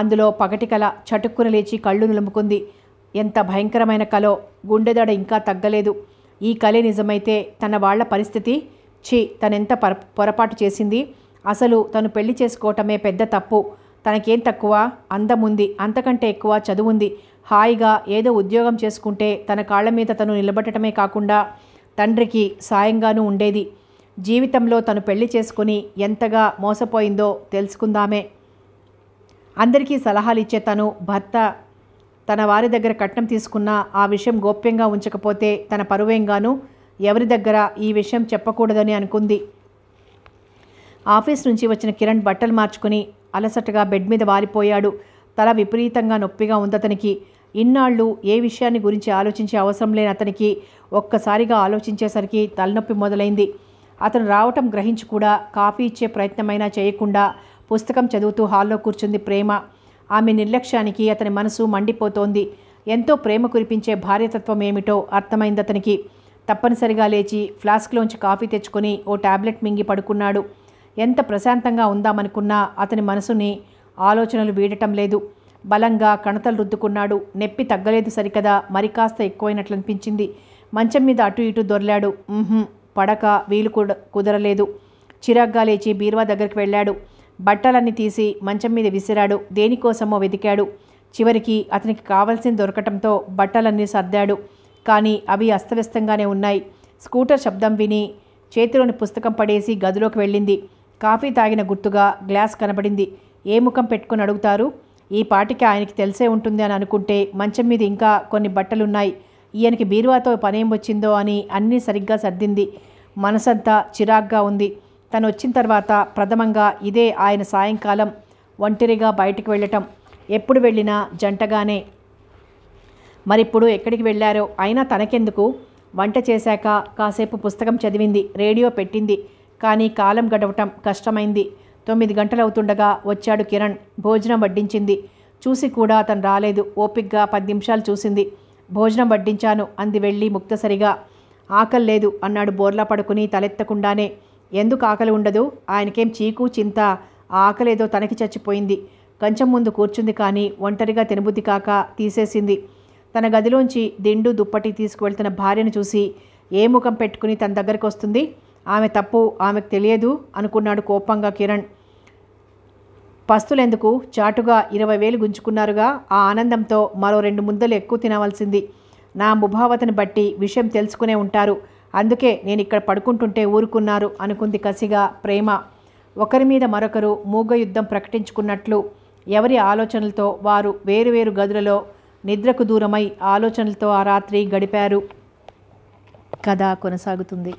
అందులో పగటికల చటుక్కున లేచి కళ్ళు నిలుముకుంది ఎంత భయంకరమైన కలో గుండెదడ ఇంకా తగ్గలేదు ఈ కలే నిజమైతే తన వాళ్ల పరిస్థితి చి తనెంత పర పొరపాటు చేసింది అసలు తను పెళ్లి చేసుకోవటమే పెద్ద తప్పు తనకేం తక్కువ అందముంది అంతకంటే ఎక్కువ చదువుంది హాయిగా ఏదో ఉద్యోగం చేసుకుంటే తన కాళ్ళ మీద తను నిలబడటమే కాకుండా తండ్రికి సాయంగానూ ఉండేది జీవితంలో తను పెళ్లి చేసుకుని ఎంతగా మోసపోయిందో తెలుసుకుందామే అందరికీ సలహాలు ఇచ్చే తను భర్త తన వారి దగ్గర కట్నం తీసుకున్నా ఆ విషయం గోప్యంగా ఉంచకపోతే తన పరువేంగాను ఎవరి దగ్గర ఈ విషయం చెప్పకూడదని అనుకుంది ఆఫీస్ నుంచి వచ్చిన కిరణ్ బట్టలు మార్చుకుని అలసటగా బెడ్ మీద వారిపోయాడు తల విపరీతంగా నొప్పిగా ఉంది అతనికి ఇన్నాళ్ళు ఏ విషయాన్ని గురించి ఆలోచించే అవసరం లేని అతనికి ఒక్కసారిగా ఆలోచించేసరికి తలనొప్పి మొదలైంది అతను రావటం గ్రహించి కూడా కాఫీ ఇచ్చే ప్రయత్నమైనా చేయకుండా పుస్తకం చదువుతూ హాల్లో కూర్చుంది ప్రేమ ఆమె నిర్లక్ష్యానికి అతని మనసు మండిపోతోంది ఎంతో ప్రేమ కురిపించే భార్యతత్వం ఏమిటో అర్థమైంది అతనికి తప్పనిసరిగా లేచి ఫ్లాస్క్లోంచి కాఫీ తెచ్చుకొని ఓ ట్యాబ్లెట్ మింగి పడుకున్నాడు ఎంత ప్రశాంతంగా ఉందామనుకున్నా అతని మనసుని ఆలోచనలు వీడటం లేదు బలంగా కణతలు రుద్దుకున్నాడు నెప్పి తగ్గలేదు సరికదా మరి కాస్త ఎక్కువైనట్లు అనిపించింది మంచం మీద అటు ఇటు దొరలాడు పడక వీలు కుదరలేదు చిరాగ్గా లేచి బీరువా దగ్గరికి వెళ్ళాడు బట్టలన్నీ తీసి మంచం మీద విసిరాడు దేనికోసమో వెతికాడు చివరికి అతనికి కావలసింది దొరకటంతో బట్టలన్నీ సర్దాడు కానీ అవి అస్తవ్యస్తంగానే ఉన్నాయి స్కూటర్ శబ్దం విని చేతిలోని పుస్తకం పడేసి గదిలోకి వెళ్ళింది కాఫీ తాగిన గుర్తుగా గ్లాస్ కనబడింది ఏ ముఖం పెట్టుకుని అడుగుతారు ఈ పాటికి ఆయనకి తెలిసే ఉంటుంది అని అనుకుంటే మంచం మీద ఇంకా కొన్ని బట్టలున్నాయి ఈయనకి బీరువాతో పనేం వచ్చిందో అని అన్నీ సరిగ్గా సర్దింది మనసంతా చిరాగ్గా ఉంది తను వచ్చిన తర్వాత ప్రథమంగా ఇదే ఆయన సాయంకాలం ఒంటరిగా బయటకు వెళ్ళటం ఎప్పుడు వెళ్ళినా జంటగానే మరిప్పుడు ఎక్కడికి వెళ్ళారో అయినా తనకెందుకు వంట చేశాక కాసేపు పుస్తకం చదివింది రేడియో పెట్టింది కానీ కాలం గడవటం కష్టమైంది తొమ్మిది గంటలవుతుండగా వచ్చాడు కిరణ్ భోజనం వడ్డించింది చూసి కూడా అతను రాలేదు ఓపిక్గా పది నిమిషాలు చూసింది భోజనం వడ్డించాను అంది వెళ్ళి ముక్తసరిగా ఆకలి లేదు అన్నాడు బోర్లా పడుకుని తలెత్తకుండానే ఎందుకు ఆకలి ఉండదు ఆయనకేం చీకు చింత ఆకలేదో తనకి చచ్చిపోయింది కంచం ముందు కూర్చుంది కానీ ఒంటరిగా తినబుద్ధి కాక తీసేసింది తన గదిలోంచి దిండు దుప్పటి తీసుకువెళ్తున్న భార్యను చూసి ఏ ముఖం పెట్టుకుని తన దగ్గరకు వస్తుంది ఆమె తప్పు ఆమెకు తెలియదు అనుకున్నాడు కోపంగా కిరణ్ పస్తులెందుకు చాటుగా ఇరవై వేలు గుంజుకున్నారుగా ఆ ఆనందంతో మరో రెండు ముందలు ఎక్కువ తినవలసింది నా ముభావతను బట్టి విషయం తెలుసుకునే ఉంటారు అందుకే నేను ఇక్కడ పడుకుంటుంటే ఊరుకున్నారు అనుకుంది కసిగా ప్రేమ ఒకరి మీద మరొకరు మూగ యుద్ధం ప్రకటించుకున్నట్లు ఎవరి ఆలోచనలతో వారు వేరువేరు గదులలో నిద్రకు దూరమై ఆలోచనలతో ఆ రాత్రి గడిపారు కథ కొనసాగుతుంది